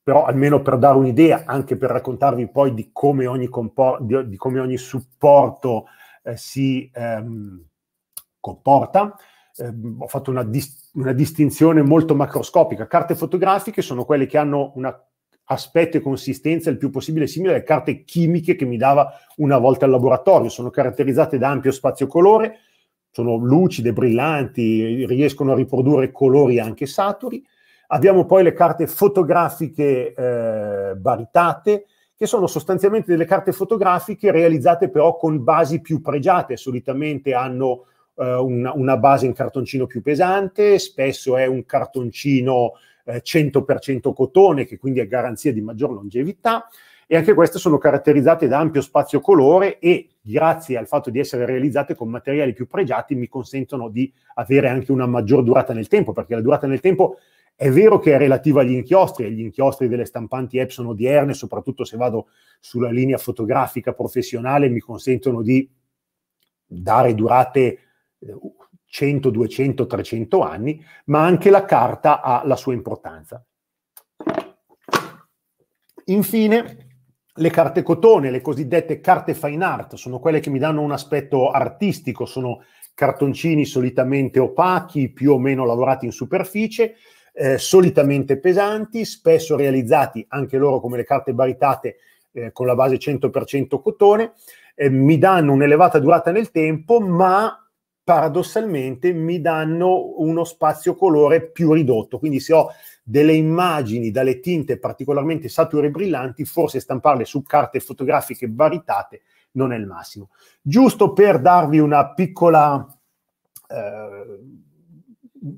però almeno per dare un'idea, anche per raccontarvi poi di come ogni, compor- di, di come ogni supporto eh, si ehm, comporta. Eh, ho fatto una, dis- una, distinzione molto macroscopica. Carte fotografiche sono quelle che hanno una aspetto e consistenza il più possibile simile alle carte chimiche che mi dava una volta al laboratorio. Sono caratterizzate da ampio spazio colore, sono lucide, brillanti, riescono a riprodurre colori anche saturi. Abbiamo poi le carte fotografiche eh, baritate, che sono sostanzialmente delle carte fotografiche realizzate però con basi più pregiate, solitamente hanno eh, una, una, base in cartoncino più pesante, spesso è un cartoncino eh, 100% cotone, che quindi è garanzia di maggior longevità. E anche queste sono caratterizzate da ampio spazio colore e grazie al fatto di essere realizzate con materiali più pregiati mi consentono di avere anche una maggior durata nel tempo, perché la durata nel tempo è vero che è relativa agli inchiostri, agli inchiostri delle stampanti Epson odierne, soprattutto se vado sulla linea fotografica professionale, mi consentono di dare durate eh, 100, 200, 300 anni, ma anche la carta ha la sua importanza. Infine, le carte cotone, le cosiddette carte fine art, sono quelle che mi danno un aspetto artistico, sono cartoncini solitamente opachi, più o meno lavorati in superficie, eh, solitamente pesanti, spesso realizzati anche loro come le carte baritate eh, con la base 100% cotone, eh, mi danno un'elevata durata nel tempo, ma paradossalmente mi danno uno spazio colore più ridotto. Quindi se ho delle immagini dalle tinte particolarmente sature e brillanti, forse stamparle su carte fotografiche varitate non è il massimo. Giusto per darvi una piccola... Eh,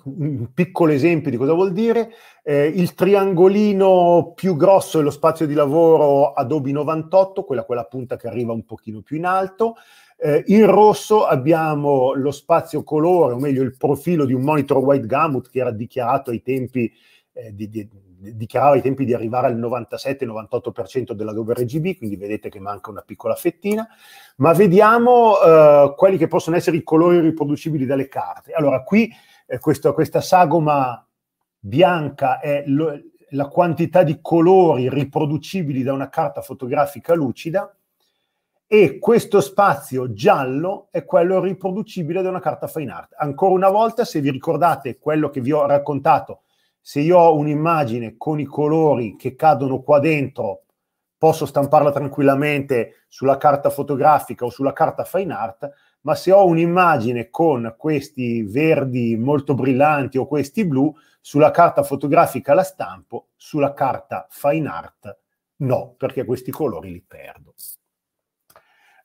un piccolo esempio di cosa vuol dire, eh, il triangolino più grosso è lo spazio di lavoro Adobe 98, quella con la punta che arriva un pochino più in alto, eh, in rosso abbiamo lo spazio colore, o meglio il profilo di un monitor white gamut che era dichiarato ai tempi eh, di, di, dichiarava ai tempi di arrivare al 97-98% della WRGB, quindi vedete che manca una piccola fettina, ma vediamo eh, quelli che possono essere i colori riproducibili dalle carte. Allora, qui eh, questo, questa sagoma bianca è lo, la quantità di colori riproducibili da una carta fotografica lucida, e questo spazio giallo è quello riproducibile da una carta fine art. Ancora una volta, se vi ricordate quello che vi ho raccontato, se io ho un'immagine con i colori che cadono qua dentro, posso stamparla tranquillamente sulla carta fotografica o sulla carta fine art, ma se ho un'immagine con questi verdi molto brillanti o questi blu, sulla carta fotografica la stampo, sulla carta fine art no, perché questi colori li perdo.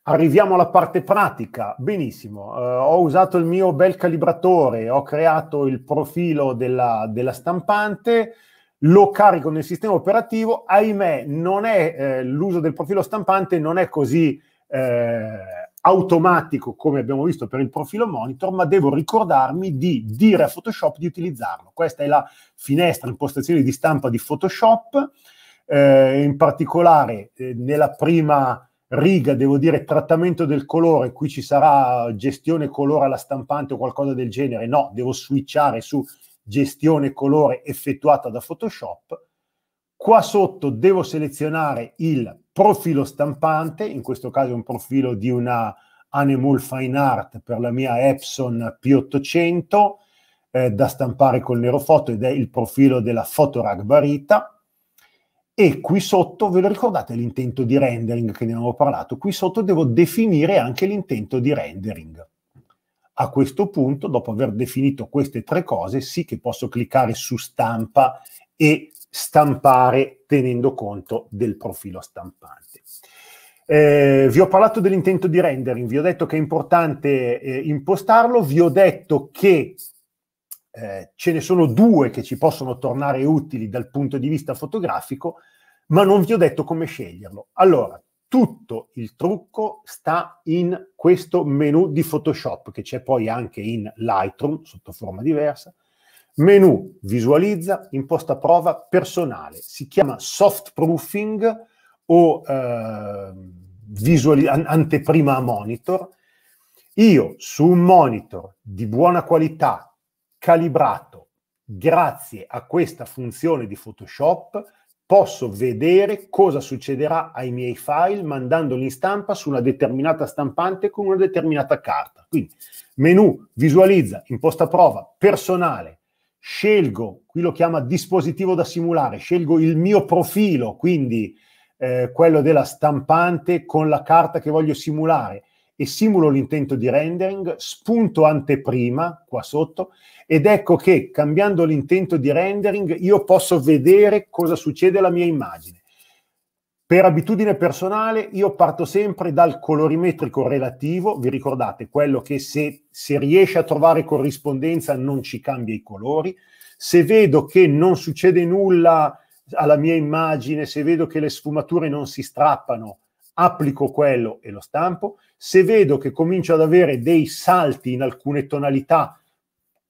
Arriviamo alla parte pratica. Benissimo, uh, ho usato il mio bel calibratore, ho creato il profilo della, della stampante, lo carico nel sistema operativo. Ahimè, è, eh, l'uso del profilo stampante non è così eh, automatico come abbiamo visto per il profilo monitor, ma devo ricordarmi di dire a Photoshop di utilizzarlo. Questa è la finestra impostazioni di stampa di Photoshop. Eh, in particolare, eh, nella prima riga, devo dire trattamento del colore, qui ci sarà gestione colore alla stampante o qualcosa del genere, no, devo switchare su gestione colore effettuata da Photoshop. Qua sotto devo selezionare il profilo stampante, in questo caso è un profilo di una Animal Fine Art per la mia Epson P800 eh, da stampare col nero foto ed è il profilo della Photorag Barita e qui sotto, ve lo ricordate l'intento di rendering che ne avevo parlato? Qui sotto devo definire anche l'intento di rendering. A questo punto, dopo aver definito queste tre cose, sì che posso cliccare su stampa e stampare tenendo conto del profilo stampante. Eh, vi ho parlato dell'intento di rendering, vi ho detto che è importante eh, impostarlo, vi ho detto che eh, ce ne sono due che ci possono tornare utili dal punto di vista fotografico, ma non vi ho detto come sceglierlo. Allora, tutto il trucco sta in questo menu di Photoshop che c'è poi anche in Lightroom sotto forma diversa. Menu visualizza, imposta prova personale. Si chiama soft proofing o eh, visuali- anteprima a monitor. Io su un monitor di buona qualità calibrato grazie a questa funzione di Photoshop posso vedere cosa succederà ai miei file mandandoli in stampa su una determinata stampante con una determinata carta. Quindi menu, visualizza, imposta prova, personale, scelgo, qui lo chiama dispositivo da simulare, scelgo il mio profilo, quindi eh, quello della stampante con la carta che voglio simulare, e simulo l'intento di rendering, spunto anteprima qua sotto ed ecco che cambiando l'intento di rendering io posso vedere cosa succede alla mia immagine. Per abitudine personale io parto sempre dal colorimetrico relativo, vi ricordate quello che se, se riesce a trovare corrispondenza non ci cambia i colori, se vedo che non succede nulla alla mia immagine, se vedo che le sfumature non si strappano, applico quello e lo stampo. Se vedo che comincio ad avere dei salti in alcune tonalità,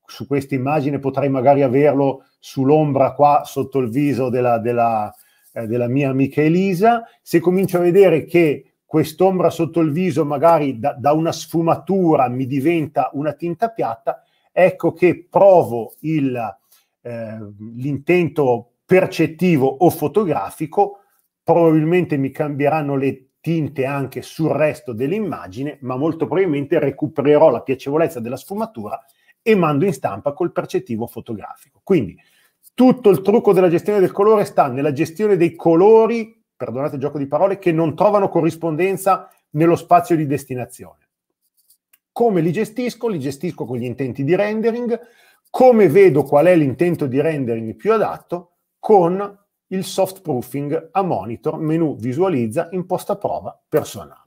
su questa immagine potrei magari averlo sull'ombra qua sotto il viso della, della, eh, della mia amica Elisa, se comincio a vedere che quest'ombra sotto il viso magari da, da una sfumatura mi diventa una tinta piatta, ecco che provo il, eh, l'intento percettivo o fotografico, probabilmente mi cambieranno le tinte anche sul resto dell'immagine, ma molto probabilmente recupererò la piacevolezza della sfumatura e mando in stampa col percettivo fotografico. Quindi tutto il trucco della gestione del colore sta nella gestione dei colori, perdonate il gioco di parole, che non trovano corrispondenza nello spazio di destinazione. Come li gestisco? Li gestisco con gli intenti di rendering, come vedo qual è l'intento di rendering più adatto con il soft proofing a monitor, menu visualizza, imposta prova personale.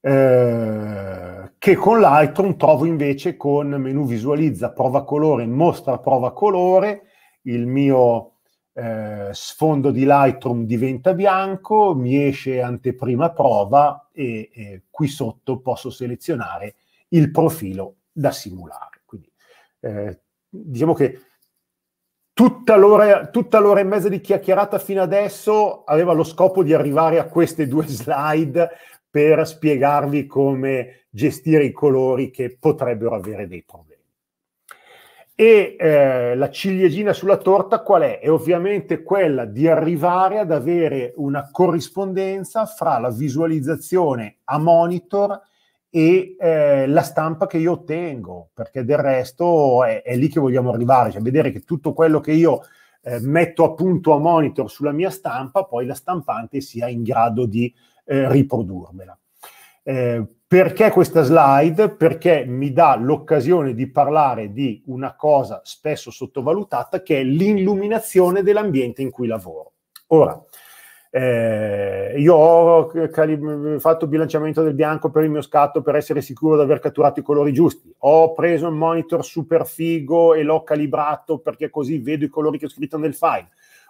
Eh, che con Lightroom trovo invece con menu visualizza, prova colore, mostra prova colore, il mio eh, sfondo di Lightroom diventa bianco, mi esce anteprima prova e, e qui sotto posso selezionare il profilo da simulare. Quindi eh, diciamo che Tutta l'ora, tutta l'ora, e mezza di chiacchierata fino adesso aveva lo scopo di arrivare a queste due slide per spiegarvi come gestire i colori che potrebbero avere dei problemi. E eh, la ciliegina sulla torta qual è? È ovviamente quella di arrivare ad avere una corrispondenza fra la visualizzazione a monitor e eh, la stampa che io ottengo, perché del resto è, è, lì che vogliamo arrivare, cioè vedere che tutto quello che io eh, metto a punto a monitor sulla mia stampa, poi la stampante sia in grado di eh, riprodurmela. Eh, perché questa slide? Perché mi dà l'occasione di parlare di una cosa spesso sottovalutata che è l'illuminazione dell'ambiente in cui lavoro. Ora, eh, io ho calib- fatto bilanciamento del bianco per il mio scatto per essere sicuro di aver catturato i colori giusti. Ho preso un monitor super figo e l'ho calibrato perché così vedo i colori che ho scritto nel file.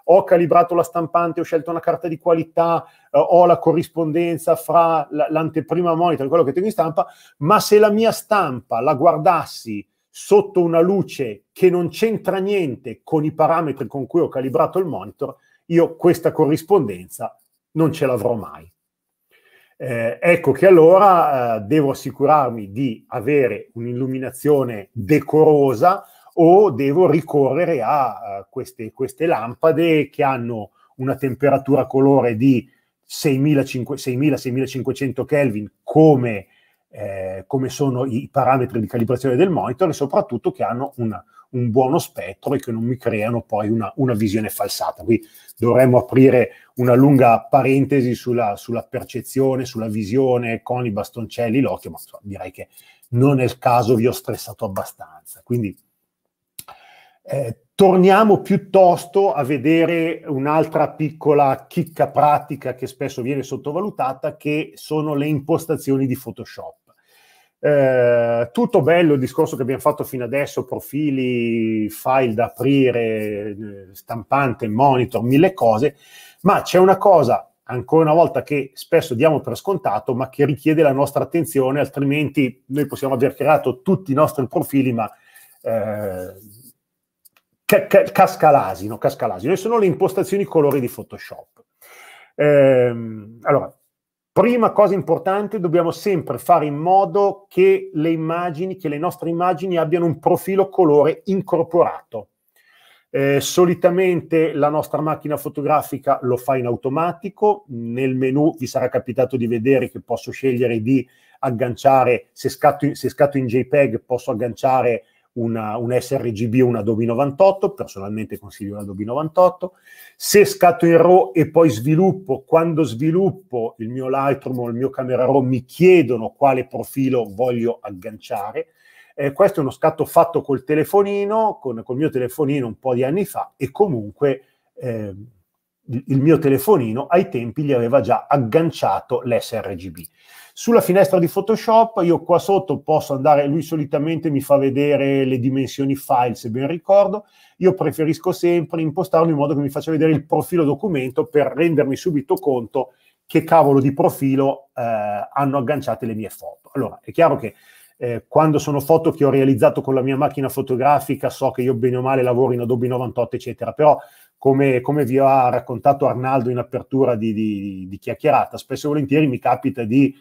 Ho calibrato la stampante, ho scelto una carta di qualità, eh, ho la corrispondenza fra l- l'anteprima monitor e quello che tengo in stampa, ma se la mia stampa la guardassi sotto una luce che non c'entra niente con i parametri con cui ho calibrato il monitor, io questa corrispondenza non ce l'avrò mai. Eh, ecco che allora eh, devo assicurarmi di avere un'illuminazione decorosa o devo ricorrere a eh, queste, queste, lampade che hanno una temperatura colore di 6.000-6.500 Kelvin come, eh, come sono i parametri di calibrazione del monitor e soprattutto che hanno una, un buono spettro e che non mi creano poi una, una visione falsata. Qui dovremmo aprire una lunga parentesi sulla, sulla, percezione, sulla visione con i bastoncelli, l'occhio, ma insomma, direi che non è il caso, vi ho stressato abbastanza. Quindi eh, torniamo piuttosto a vedere un'altra piccola chicca pratica che spesso viene sottovalutata, che sono le impostazioni di Photoshop. Eh, tutto bello il discorso che abbiamo fatto fino adesso, profili, file da aprire, eh, stampante, monitor, mille cose, ma c'è una cosa, ancora una volta, che spesso diamo per scontato, ma che richiede la nostra attenzione, altrimenti noi possiamo aver creato tutti i nostri profili, ma eh, ca- ca- casca l'asino, casca l'asino, e sono le impostazioni colori di Photoshop. Eh, allora, Prima cosa importante, dobbiamo sempre fare in modo che le immagini, che le nostre immagini abbiano un profilo colore incorporato. Eh, solitamente la nostra macchina fotografica lo fa in automatico, nel menu vi sarà capitato di vedere che posso scegliere di agganciare, se scatto in, se scatto in JPEG posso agganciare una, un sRGB o una Adobe 98, personalmente consiglio una Adobe 98. Se scatto in RAW e poi sviluppo, quando sviluppo il mio Lightroom o il mio Camera RAW mi chiedono quale profilo voglio agganciare. Eh, questo è uno scatto fatto col telefonino, con, col mio telefonino un po' di anni fa e comunque eh, il mio telefonino ai tempi gli aveva già agganciato l'sRGB. Sulla finestra di Photoshop io qua sotto posso andare, lui solitamente mi fa vedere le dimensioni file se ben ricordo, io preferisco sempre impostarlo in modo che mi faccia vedere il profilo documento per rendermi subito conto che cavolo di profilo eh, hanno agganciate le mie foto. Allora, è chiaro che eh, quando sono foto che ho realizzato con la mia macchina fotografica, so che io bene o male lavoro in Adobe 98, eccetera, però come, come vi ha raccontato Arnaldo in apertura di, di, di chiacchierata, spesso e volentieri mi capita di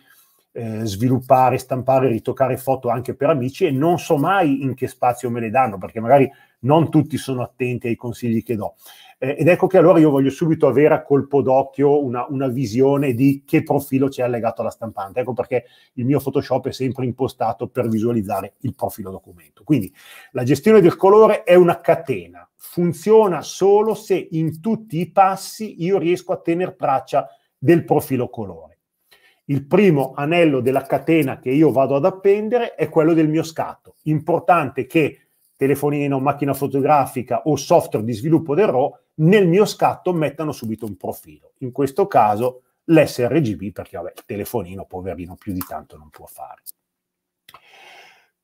eh, sviluppare, stampare, ritoccare foto anche per amici e non so mai in che spazio me le danno perché magari non tutti sono attenti ai consigli che do. Eh, ed ecco che allora io voglio subito avere a colpo d'occhio una, una, visione di che profilo c'è allegato alla stampante. Ecco perché il mio Photoshop è sempre impostato per visualizzare il profilo documento. Quindi la gestione del colore è una catena, funziona solo se in tutti i passi io riesco a tenere traccia del profilo colore il primo anello della catena che io vado ad appendere è quello del mio scatto. Importante che telefonino, macchina fotografica o software di sviluppo del RAW nel mio scatto mettano subito un profilo. In questo caso l'SRGB perché vabbè, il telefonino poverino più di tanto non può fare.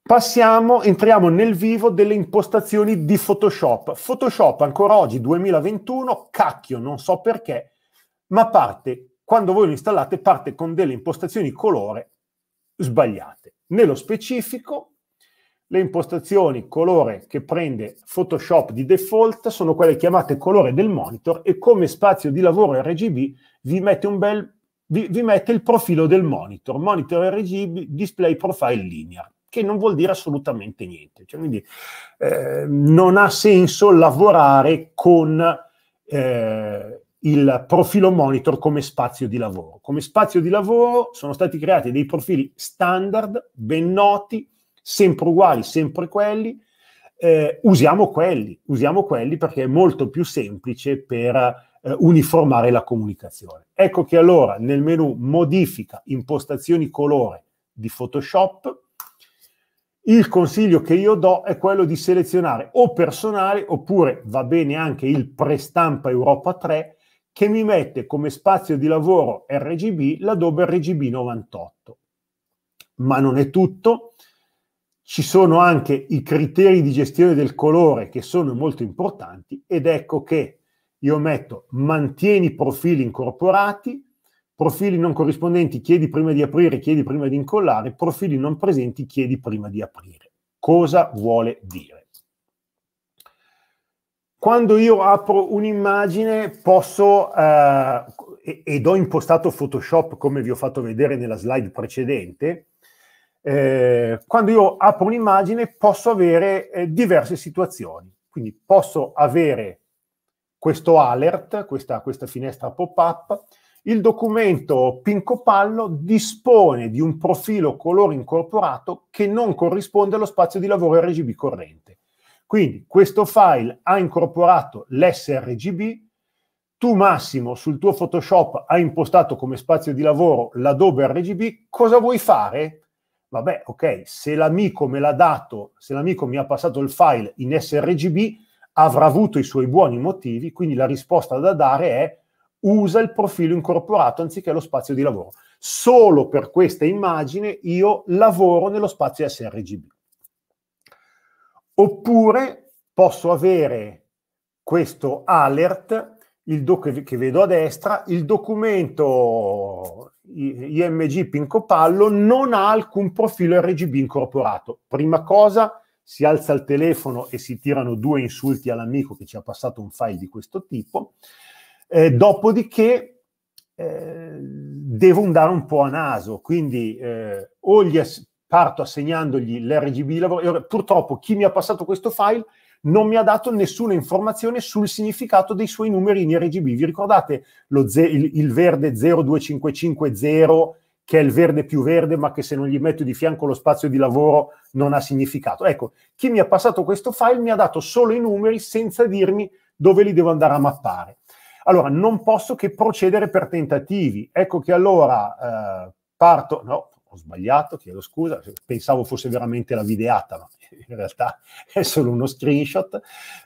Passiamo, entriamo nel vivo delle impostazioni di Photoshop. Photoshop ancora oggi 2021, cacchio, non so perché, ma parte quando voi lo installate parte con delle impostazioni colore sbagliate. Nello specifico, le impostazioni colore che prende Photoshop di default sono quelle chiamate colore del monitor e come spazio di lavoro RGB vi mette, un bel, vi, vi mette il profilo del monitor, monitor RGB display profile linear che non vuol dire assolutamente niente. Cioè, quindi eh, non ha senso lavorare con eh, il profilo monitor come spazio di lavoro. Come spazio di lavoro sono stati creati dei profili standard, ben noti, sempre uguali, sempre quelli. Eh, usiamo quelli, usiamo quelli perché è molto più semplice per eh, uniformare la comunicazione. Ecco che allora nel menu modifica impostazioni colore di Photoshop, il consiglio che io do è quello di selezionare o personale oppure va bene anche il prestampa Europa 3 che mi mette come spazio di lavoro RGB l'Adobe RGB 98. Ma non è tutto, ci sono anche i criteri di gestione del colore che sono molto importanti ed ecco che io metto mantieni profili incorporati, profili non corrispondenti chiedi prima di aprire, chiedi prima di incollare, profili non presenti chiedi prima di aprire. Cosa vuole dire? quando io apro un'immagine posso eh, ed ho impostato Photoshop come vi ho fatto vedere nella slide precedente, eh, quando io apro un'immagine posso avere eh, diverse situazioni. Quindi posso avere questo alert, questa, questa finestra pop-up, il documento Pinco Pallo dispone di un profilo colore incorporato che non corrisponde allo spazio di lavoro RGB corrente. Quindi questo file ha incorporato l'sRGB, tu Massimo sul tuo Photoshop hai impostato come spazio di lavoro l'Adobe RGB, cosa vuoi fare? Vabbè, ok, se l'amico me l'ha dato, se l'amico mi ha passato il file in sRGB, avrà avuto i suoi buoni motivi, quindi la risposta da dare è usa il profilo incorporato anziché lo spazio di lavoro. Solo per questa immagine io lavoro nello spazio sRGB. Oppure posso avere questo alert doc- che vedo a destra, il documento IMG Pincopallo non ha alcun profilo RGB incorporato. Prima cosa, si alza il telefono e si tirano due insulti all'amico che ci ha passato un file di questo tipo. Eh, dopodiché eh, devo andare un po' a naso, quindi eh, o gli, parto assegnandogli l'RGB di lavoro. purtroppo chi mi ha passato questo file non mi ha dato nessuna informazione sul significato dei suoi numeri in RGB. Vi ricordate ze- il, il verde 02550 che è il verde più verde, ma che se non gli metto di fianco lo spazio di lavoro non ha significato. Ecco, chi mi ha passato questo file mi ha dato solo i numeri senza dirmi dove li devo andare a mappare. Allora, non posso che procedere per tentativi. Ecco che allora eh, parto, no, ho sbagliato, chiedo scusa, pensavo fosse veramente la videata, ma in realtà è solo uno screenshot.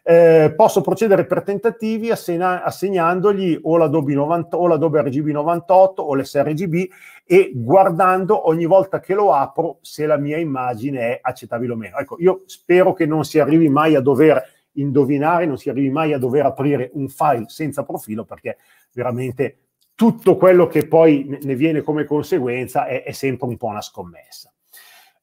Eh, posso procedere per tentativi assegna- assegnandogli o l'Adobe, 90, o l'Adobe RGB 98 o l'SRGB e guardando ogni volta che lo apro se la mia immagine è accettabile o meno. Ecco, io spero che non si arrivi mai a dover indovinare, non si arrivi mai a dover aprire un file senza profilo perché veramente tutto quello che poi ne viene come conseguenza è, è sempre un po' una scommessa.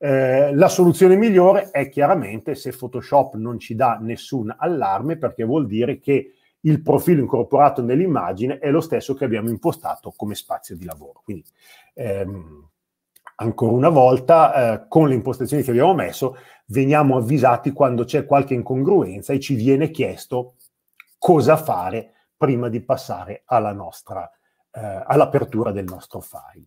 Eh, la soluzione migliore è chiaramente se Photoshop non ci dà nessun allarme perché vuol dire che il profilo incorporato nell'immagine è lo stesso che abbiamo impostato come spazio di lavoro. Quindi ehm, ancora una volta eh, con le impostazioni che abbiamo messo veniamo avvisati quando c'è qualche incongruenza e ci viene chiesto cosa fare prima di passare alla nostra eh, all'apertura del nostro file.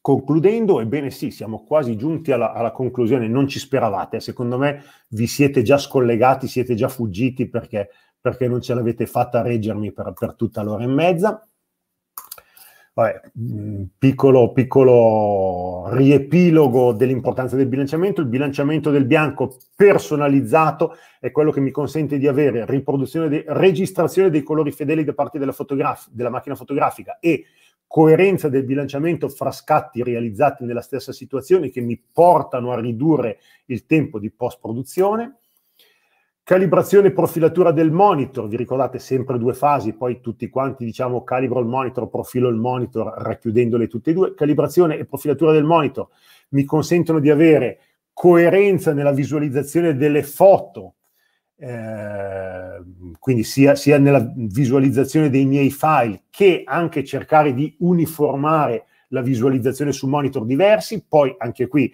Concludendo, ebbene sì, siamo quasi giunti alla, alla conclusione, non ci speravate, secondo me vi siete già scollegati, siete già fuggiti perché, perché non ce l'avete fatta a reggermi per, per tutta l'ora e mezza. Vabbè, mm, piccolo, piccolo riepilogo dell'importanza del bilanciamento. Il bilanciamento del bianco personalizzato è quello che mi consente di avere riproduzione, de- registrazione dei colori fedeli da parte della, fotograf- della macchina fotografica e coerenza del bilanciamento fra scatti realizzati nella stessa situazione che mi portano a ridurre il tempo di post-produzione Calibrazione e profilatura del monitor, vi ricordate sempre due fasi, poi tutti quanti diciamo calibro il monitor, profilo il monitor, racchiudendole tutte e due. Calibrazione e profilatura del monitor mi consentono di avere coerenza nella visualizzazione delle foto, eh, quindi sia, sia nella visualizzazione dei miei file che anche cercare di uniformare la visualizzazione su monitor diversi, poi anche qui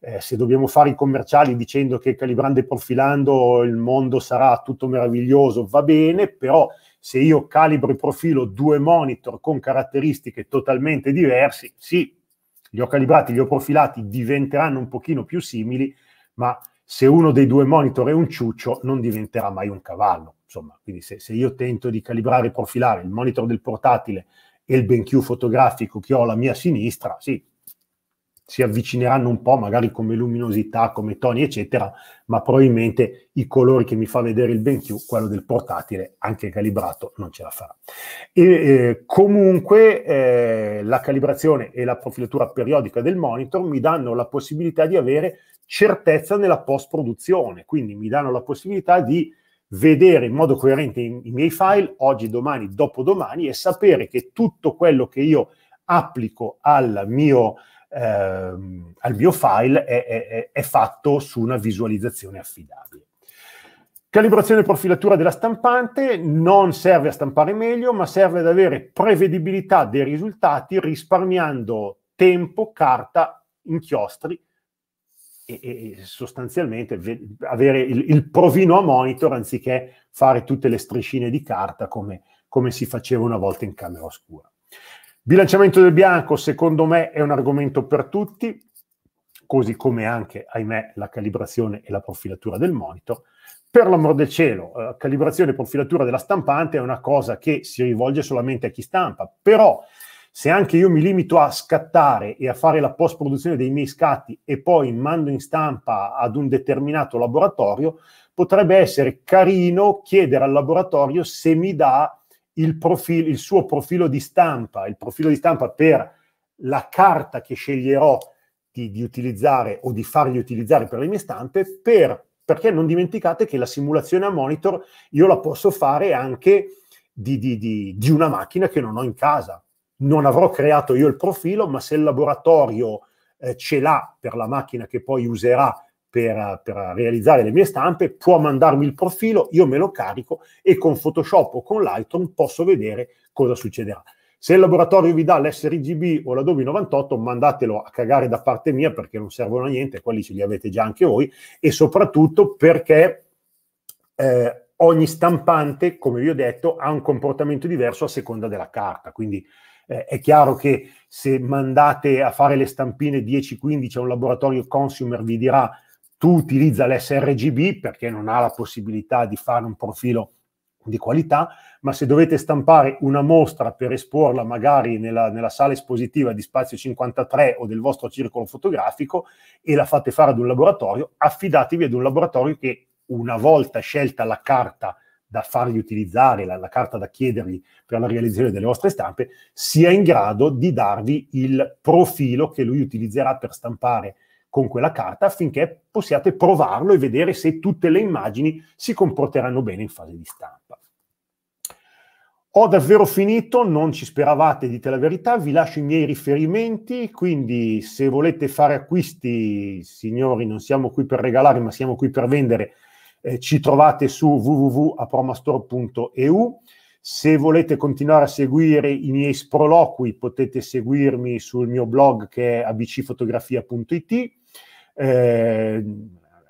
eh, se dobbiamo fare i commerciali dicendo che calibrando e profilando il mondo sarà tutto meraviglioso, va bene, però se io calibro e profilo due monitor con caratteristiche totalmente diverse, sì, li ho calibrati, li ho profilati, diventeranno un pochino più simili, ma se uno dei due monitor è un ciuccio non diventerà mai un cavallo. Insomma, quindi se, se io tento di calibrare e profilare il monitor del portatile e il BenQ fotografico che ho alla mia sinistra, sì, si avvicineranno un po', magari come luminosità, come toni, eccetera, ma probabilmente i colori che mi fa vedere il BenQ, quello del portatile, anche calibrato, non ce la farà. E, eh, comunque eh, la calibrazione e la profilatura periodica del monitor mi danno la possibilità di avere certezza nella post-produzione, quindi mi danno la possibilità di vedere in modo coerente i, i miei file oggi, domani, dopodomani e sapere che tutto quello che io applico al mio ehm, al mio file è, è, è fatto su una visualizzazione affidabile. Calibrazione e profilatura della stampante non serve a stampare meglio, ma serve ad avere prevedibilità dei risultati risparmiando tempo, carta, inchiostri e, e sostanzialmente avere il, il, provino a monitor anziché fare tutte le striscine di carta come, come si faceva una volta in camera oscura. Bilanciamento del bianco, secondo me, è un argomento per tutti, così come anche, ahimè, la calibrazione e la profilatura del monitor. Per l'amor del cielo, eh, calibrazione e profilatura della stampante è una cosa che si rivolge solamente a chi stampa, però se anche io mi limito a scattare e a fare la post-produzione dei miei scatti e poi mando in stampa ad un determinato laboratorio, potrebbe essere carino chiedere al laboratorio se mi dà il, profilo, il suo profilo di stampa, il profilo di stampa per la carta che sceglierò di, di, utilizzare o di fargli utilizzare per le mie stampe, per, perché non dimenticate che la simulazione a monitor io la posso fare anche di, di, di una macchina che non ho in casa. Non avrò creato io il profilo, ma se il laboratorio eh, ce l'ha per la macchina che poi userà per, per, realizzare le mie stampe, può mandarmi il profilo, io me lo carico e con Photoshop o con Lightroom posso vedere cosa succederà. Se il laboratorio vi dà l'SRGB o l'Adobe 98, mandatelo a cagare da parte mia perché non servono a niente, quelli ce li avete già anche voi e soprattutto perché eh, ogni stampante, come vi ho detto, ha un comportamento diverso a seconda della carta. Quindi eh, è chiaro che se mandate a fare le stampine 10-15 a un laboratorio consumer vi dirà tu utilizza l'sRGB perché non ha la possibilità di fare un profilo di qualità, ma se dovete stampare una mostra per esporla magari nella, nella, sala espositiva di Spazio 53 o del vostro circolo fotografico e la fate fare ad un laboratorio, affidatevi ad un laboratorio che una volta scelta la carta da fargli utilizzare, la, la carta da chiedergli per la realizzazione delle vostre stampe, sia in grado di darvi il profilo che lui utilizzerà per stampare con quella carta affinché possiate provarlo e vedere se tutte le immagini si comporteranno bene in fase di stampa. Ho davvero finito, non ci speravate, dite la verità, vi lascio i miei riferimenti, quindi se volete fare acquisti, signori, non siamo qui per regalare, ma siamo qui per vendere, eh, ci trovate su www.apromastore.eu. Se volete continuare a seguire i miei sproloqui, potete seguirmi sul mio blog che è abcfotografia.it. Eh,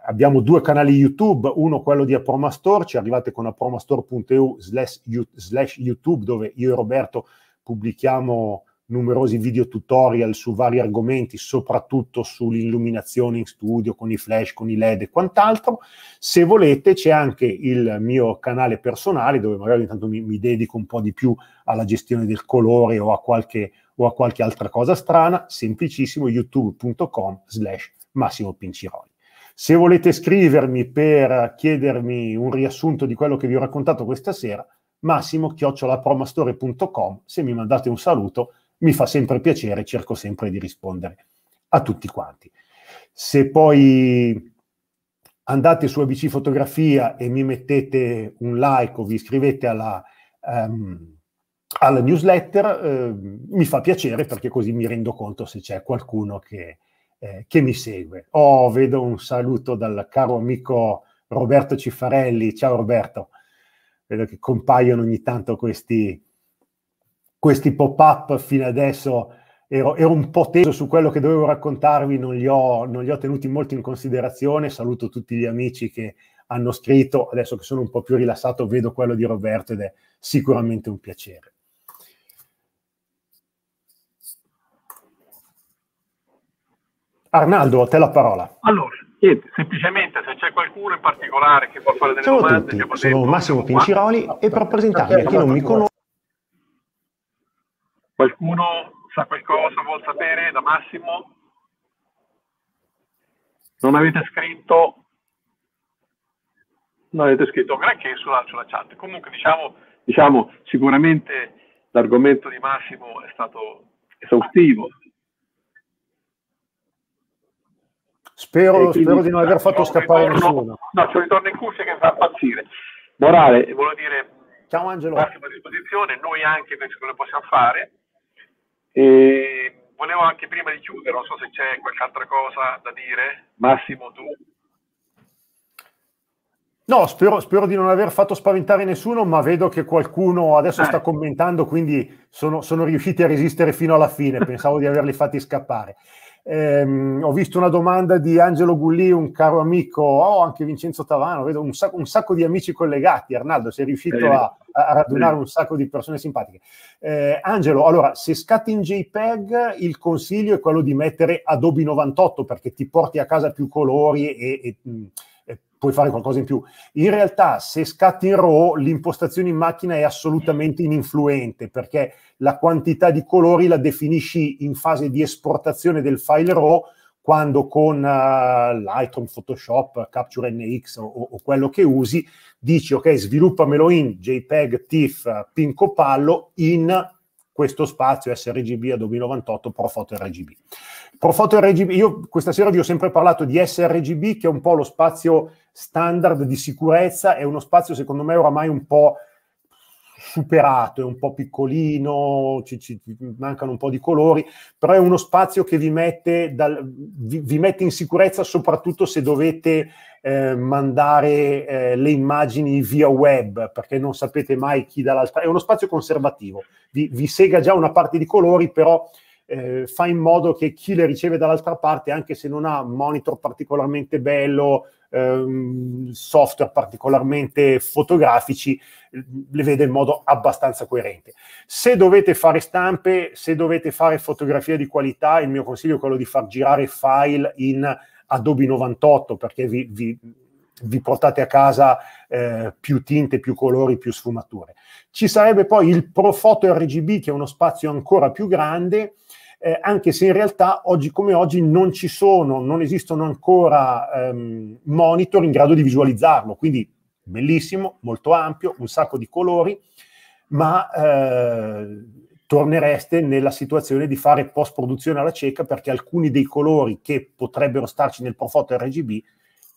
abbiamo due canali YouTube, uno quello di Apromastore, ci arrivate con apromastore.eu slash YouTube dove io e Roberto pubblichiamo numerosi video tutorial su vari argomenti, soprattutto sull'illuminazione in studio con i flash, con i LED e quant'altro. Se volete c'è anche il mio canale personale dove magari intanto mi, mi dedico un po' di più alla gestione del colore o a qualche, o a qualche altra cosa strana, semplicissimo youtube.com slash Massimo Pinciroli. Se volete scrivermi per chiedermi un riassunto di quello che vi ho raccontato questa sera, massimo chiocciolapromastore.com se mi mandate un saluto mi fa sempre piacere, cerco sempre di rispondere a tutti quanti. Se poi andate su ABC Fotografia e mi mettete un like o vi iscrivete alla, um, alla newsletter, eh, mi fa piacere perché così mi rendo conto se c'è qualcuno che, eh, che mi segue. Oh, vedo un saluto dal caro amico Roberto Cifarelli. Ciao Roberto, vedo che compaiono ogni tanto questi, questi pop-up fino adesso ero, ero, un po' teso su quello che dovevo raccontarvi, non li, ho, non li ho tenuti molto in considerazione. Saluto tutti gli amici che hanno scritto, adesso che sono un po' più rilassato vedo quello di Roberto ed è sicuramente un piacere. Arnaldo, a te la parola. Allora, niente, semplicemente se c'è qualcuno in particolare che vuole fare delle Ciao domande... Ciao a tutti, sono Massimo Pinciroli e per presentarmi a chi non mi conosce... Qualcuno sa qualcosa, vuol sapere da Massimo? Non avete scritto? Non avete scritto granché sulla, sulla chat. Comunque diciamo, diciamo sicuramente l'argomento di Massimo è stato esaustivo, Spero, spero, di non aver fatto scappare ritorno, nessuno. No, c'è un ritorno in cuffia che fa impazzire. Morale, volevo dire, Ciao Angelo. Massimo a disposizione, noi anche penso che lo possiamo fare. E volevo anche prima di chiudere, non so se c'è qualche altra cosa da dire, Massimo tu. No, spero, spero, di non aver fatto spaventare nessuno, ma vedo che qualcuno adesso eh. sta commentando, quindi sono, sono riusciti a resistere fino alla fine, pensavo di averli fatti scappare. Ehm, ho visto una domanda di Angelo Gulli, un caro amico, oh, anche Vincenzo Tavano, vedo un sacco, un sacco di amici collegati. Arnaldo, sei riuscito a, a, radunare un sacco di persone simpatiche. Eh, Angelo, allora, se scatti in JPEG, il consiglio è quello di mettere Adobe 98 perché ti porti a casa più colori e, e, mm, e puoi fare qualcosa in più. In realtà, se scatti in RAW, l'impostazione in macchina è assolutamente ininfluente perché la quantità di colori la definisci in fase di esportazione del file RAW quando con uh, Lightroom, Photoshop, Capture NX o, o, quello che usi, dici ok, sviluppamelo in JPEG, TIFF, Pinco Pallo in questo spazio sRGB Adobe 98 Profoto RGB. Profoto RGB, io questa sera vi ho sempre parlato di sRGB che è un po' lo spazio standard di sicurezza, è uno spazio secondo me oramai un po' superato, è un po' piccolino, ci, ci, mancano un po' di colori, però è uno spazio che vi mette, dal, vi, vi mette in sicurezza soprattutto se dovete eh, mandare eh, le immagini via web, perché non sapete mai chi dall'altra. È uno spazio conservativo, vi, vi sega già una parte di colori, però eh, fa in modo che chi le riceve dall'altra parte, anche se non ha monitor particolarmente bello, ehm, software particolarmente fotografici, le vede in modo abbastanza coerente. Se dovete fare stampe, se dovete fare fotografie di qualità, il mio consiglio è quello di far girare file in Adobe 98 perché vi, vi vi portate a casa eh, più tinte, più colori, più sfumature. Ci sarebbe poi il Profoto RGB che è uno spazio ancora più grande eh, anche se in realtà oggi come oggi non ci sono, non esistono ancora ehm, monitor in grado di visualizzarlo, quindi bellissimo, molto ampio, un sacco di colori, ma eh, tornereste nella situazione di fare post-produzione alla cieca perché alcuni dei colori che potrebbero starci nel profoto RGB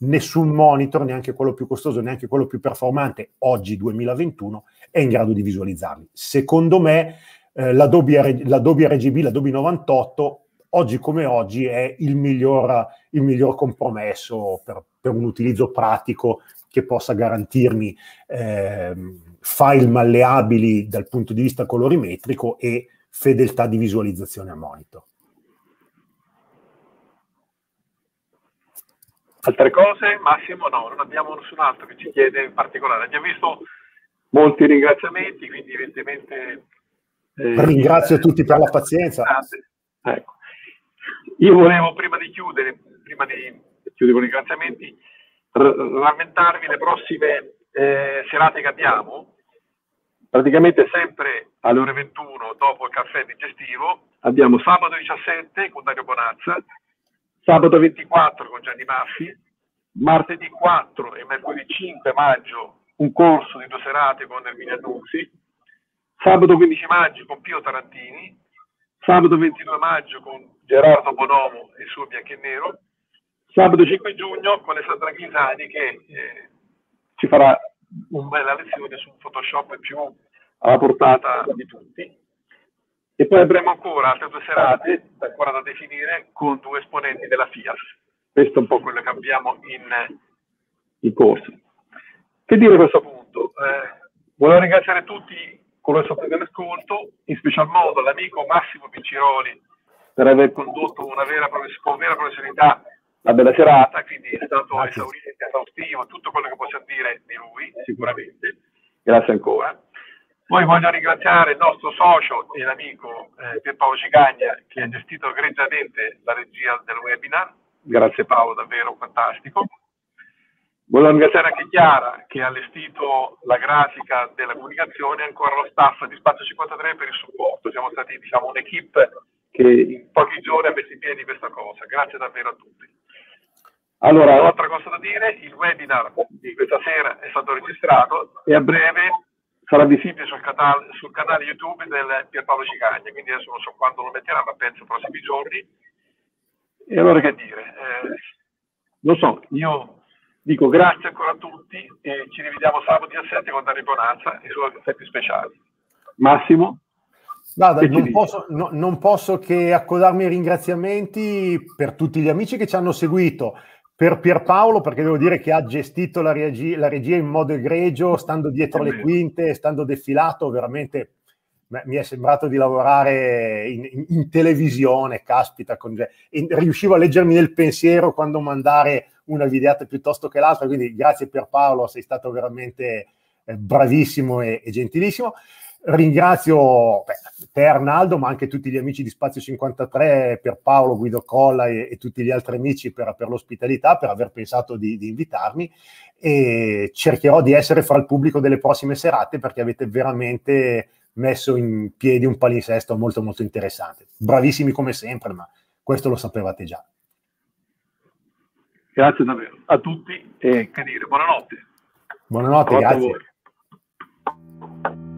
nessun monitor, neanche quello più costoso, neanche quello più performante, oggi 2021, è in grado di visualizzarli. Secondo me eh, l'Adobe, l'Adobe RGB, l'Adobe 98, oggi come oggi è il miglior, il miglior compromesso per, per, un utilizzo pratico che possa garantirmi eh, file malleabili dal punto di vista colorimetrico e fedeltà di visualizzazione a monitor. Altre cose? Massimo no, non abbiamo nessun altro che ci chiede in particolare. Abbiamo visto molti ringraziamenti, quindi evidentemente eh, Ringrazio eh, tutti per la pazienza. Ecco. Io volevo, prima di chiudere, prima di chiudere con i ringraziamenti, rammentarvi le prossime eh, serate che abbiamo. Praticamente sempre alle ore 21, dopo il caffè digestivo, abbiamo sabato 17 con Dario Bonazza, sabato 24 con Gianni Maffi, martedì 4 e mercoledì 5 maggio un corso di due serate con Erminia Nuzzi, sabato 15 maggio con Pio Tarantini, sabato 22 maggio con Gerardo Bonomo e suo bianco e Nero, sabato 5 giugno con Alessandra Ghisani che eh, ci farà una bella lezione su Photoshop più alla portata di tutti. E poi avremo ancora altre due serate, ancora da definire, con due esponenti della FIAS. Questo è un po' quello che abbiamo in, in corso. Che dire a questo punto? Eh, volevo ringraziare tutti coloro che sono stati all'ascolto, in special modo l'amico Massimo Picciroli per aver condotto una vera, con vera professionalità la bella serata, quindi è stato ah, esauriente, esaustivo, tutto quello che possiamo dire di lui, sicuramente. Grazie ancora. Poi voglio ringraziare il nostro socio e amico eh, Pierpaolo Cicagna, che ha gestito egregiamente la regia del webinar. Grazie Paolo, davvero fantastico. Volevo ringraziare anche Chiara che ha allestito la grafica della comunicazione e ancora lo staff di Spazio 53 per il supporto. Siamo stati diciamo, un'equipe che in pochi giorni ha messo in piedi questa cosa. Grazie davvero a tutti. Allora, un'altra cosa da dire, il webinar di questa sera è stato registrato e a breve sarà visibile sul, canale, sul canale YouTube del Pierpaolo Cicagna, quindi adesso non so quando lo metterà, ma penso prossimi giorni. E allora che dire? Eh, lo so, io Dico grazie ancora a tutti e ci rivediamo sabato 17 con Dario Bonazza e i suoi effetti speciali. Massimo? Guarda, non posso, no, non posso che accodarmi i ringraziamenti per tutti gli amici che ci hanno seguito, per Pierpaolo, perché devo dire che ha gestito la regia, la regia in modo egregio, stando dietro le quinte, stando defilato, veramente beh, mi è sembrato di lavorare in, in, in televisione, caspita, con, cioè, riuscivo a leggermi nel pensiero quando mandare una videata piuttosto che l'altra, quindi grazie per Paolo, sei stato veramente eh, bravissimo e, e, gentilissimo. Ringrazio beh, te Arnaldo, ma anche tutti gli amici di Spazio 53, per Paolo, Guido Colla e, e tutti gli altri amici per, per l'ospitalità, per aver pensato di, di invitarmi e cercherò di essere fra il pubblico delle prossime serate perché avete veramente messo in piedi un palinsesto molto molto interessante. Bravissimi come sempre, ma questo lo sapevate già. Grazie davvero a tutti e che dire, buonanotte. Buonanotte, buonanotte grazie.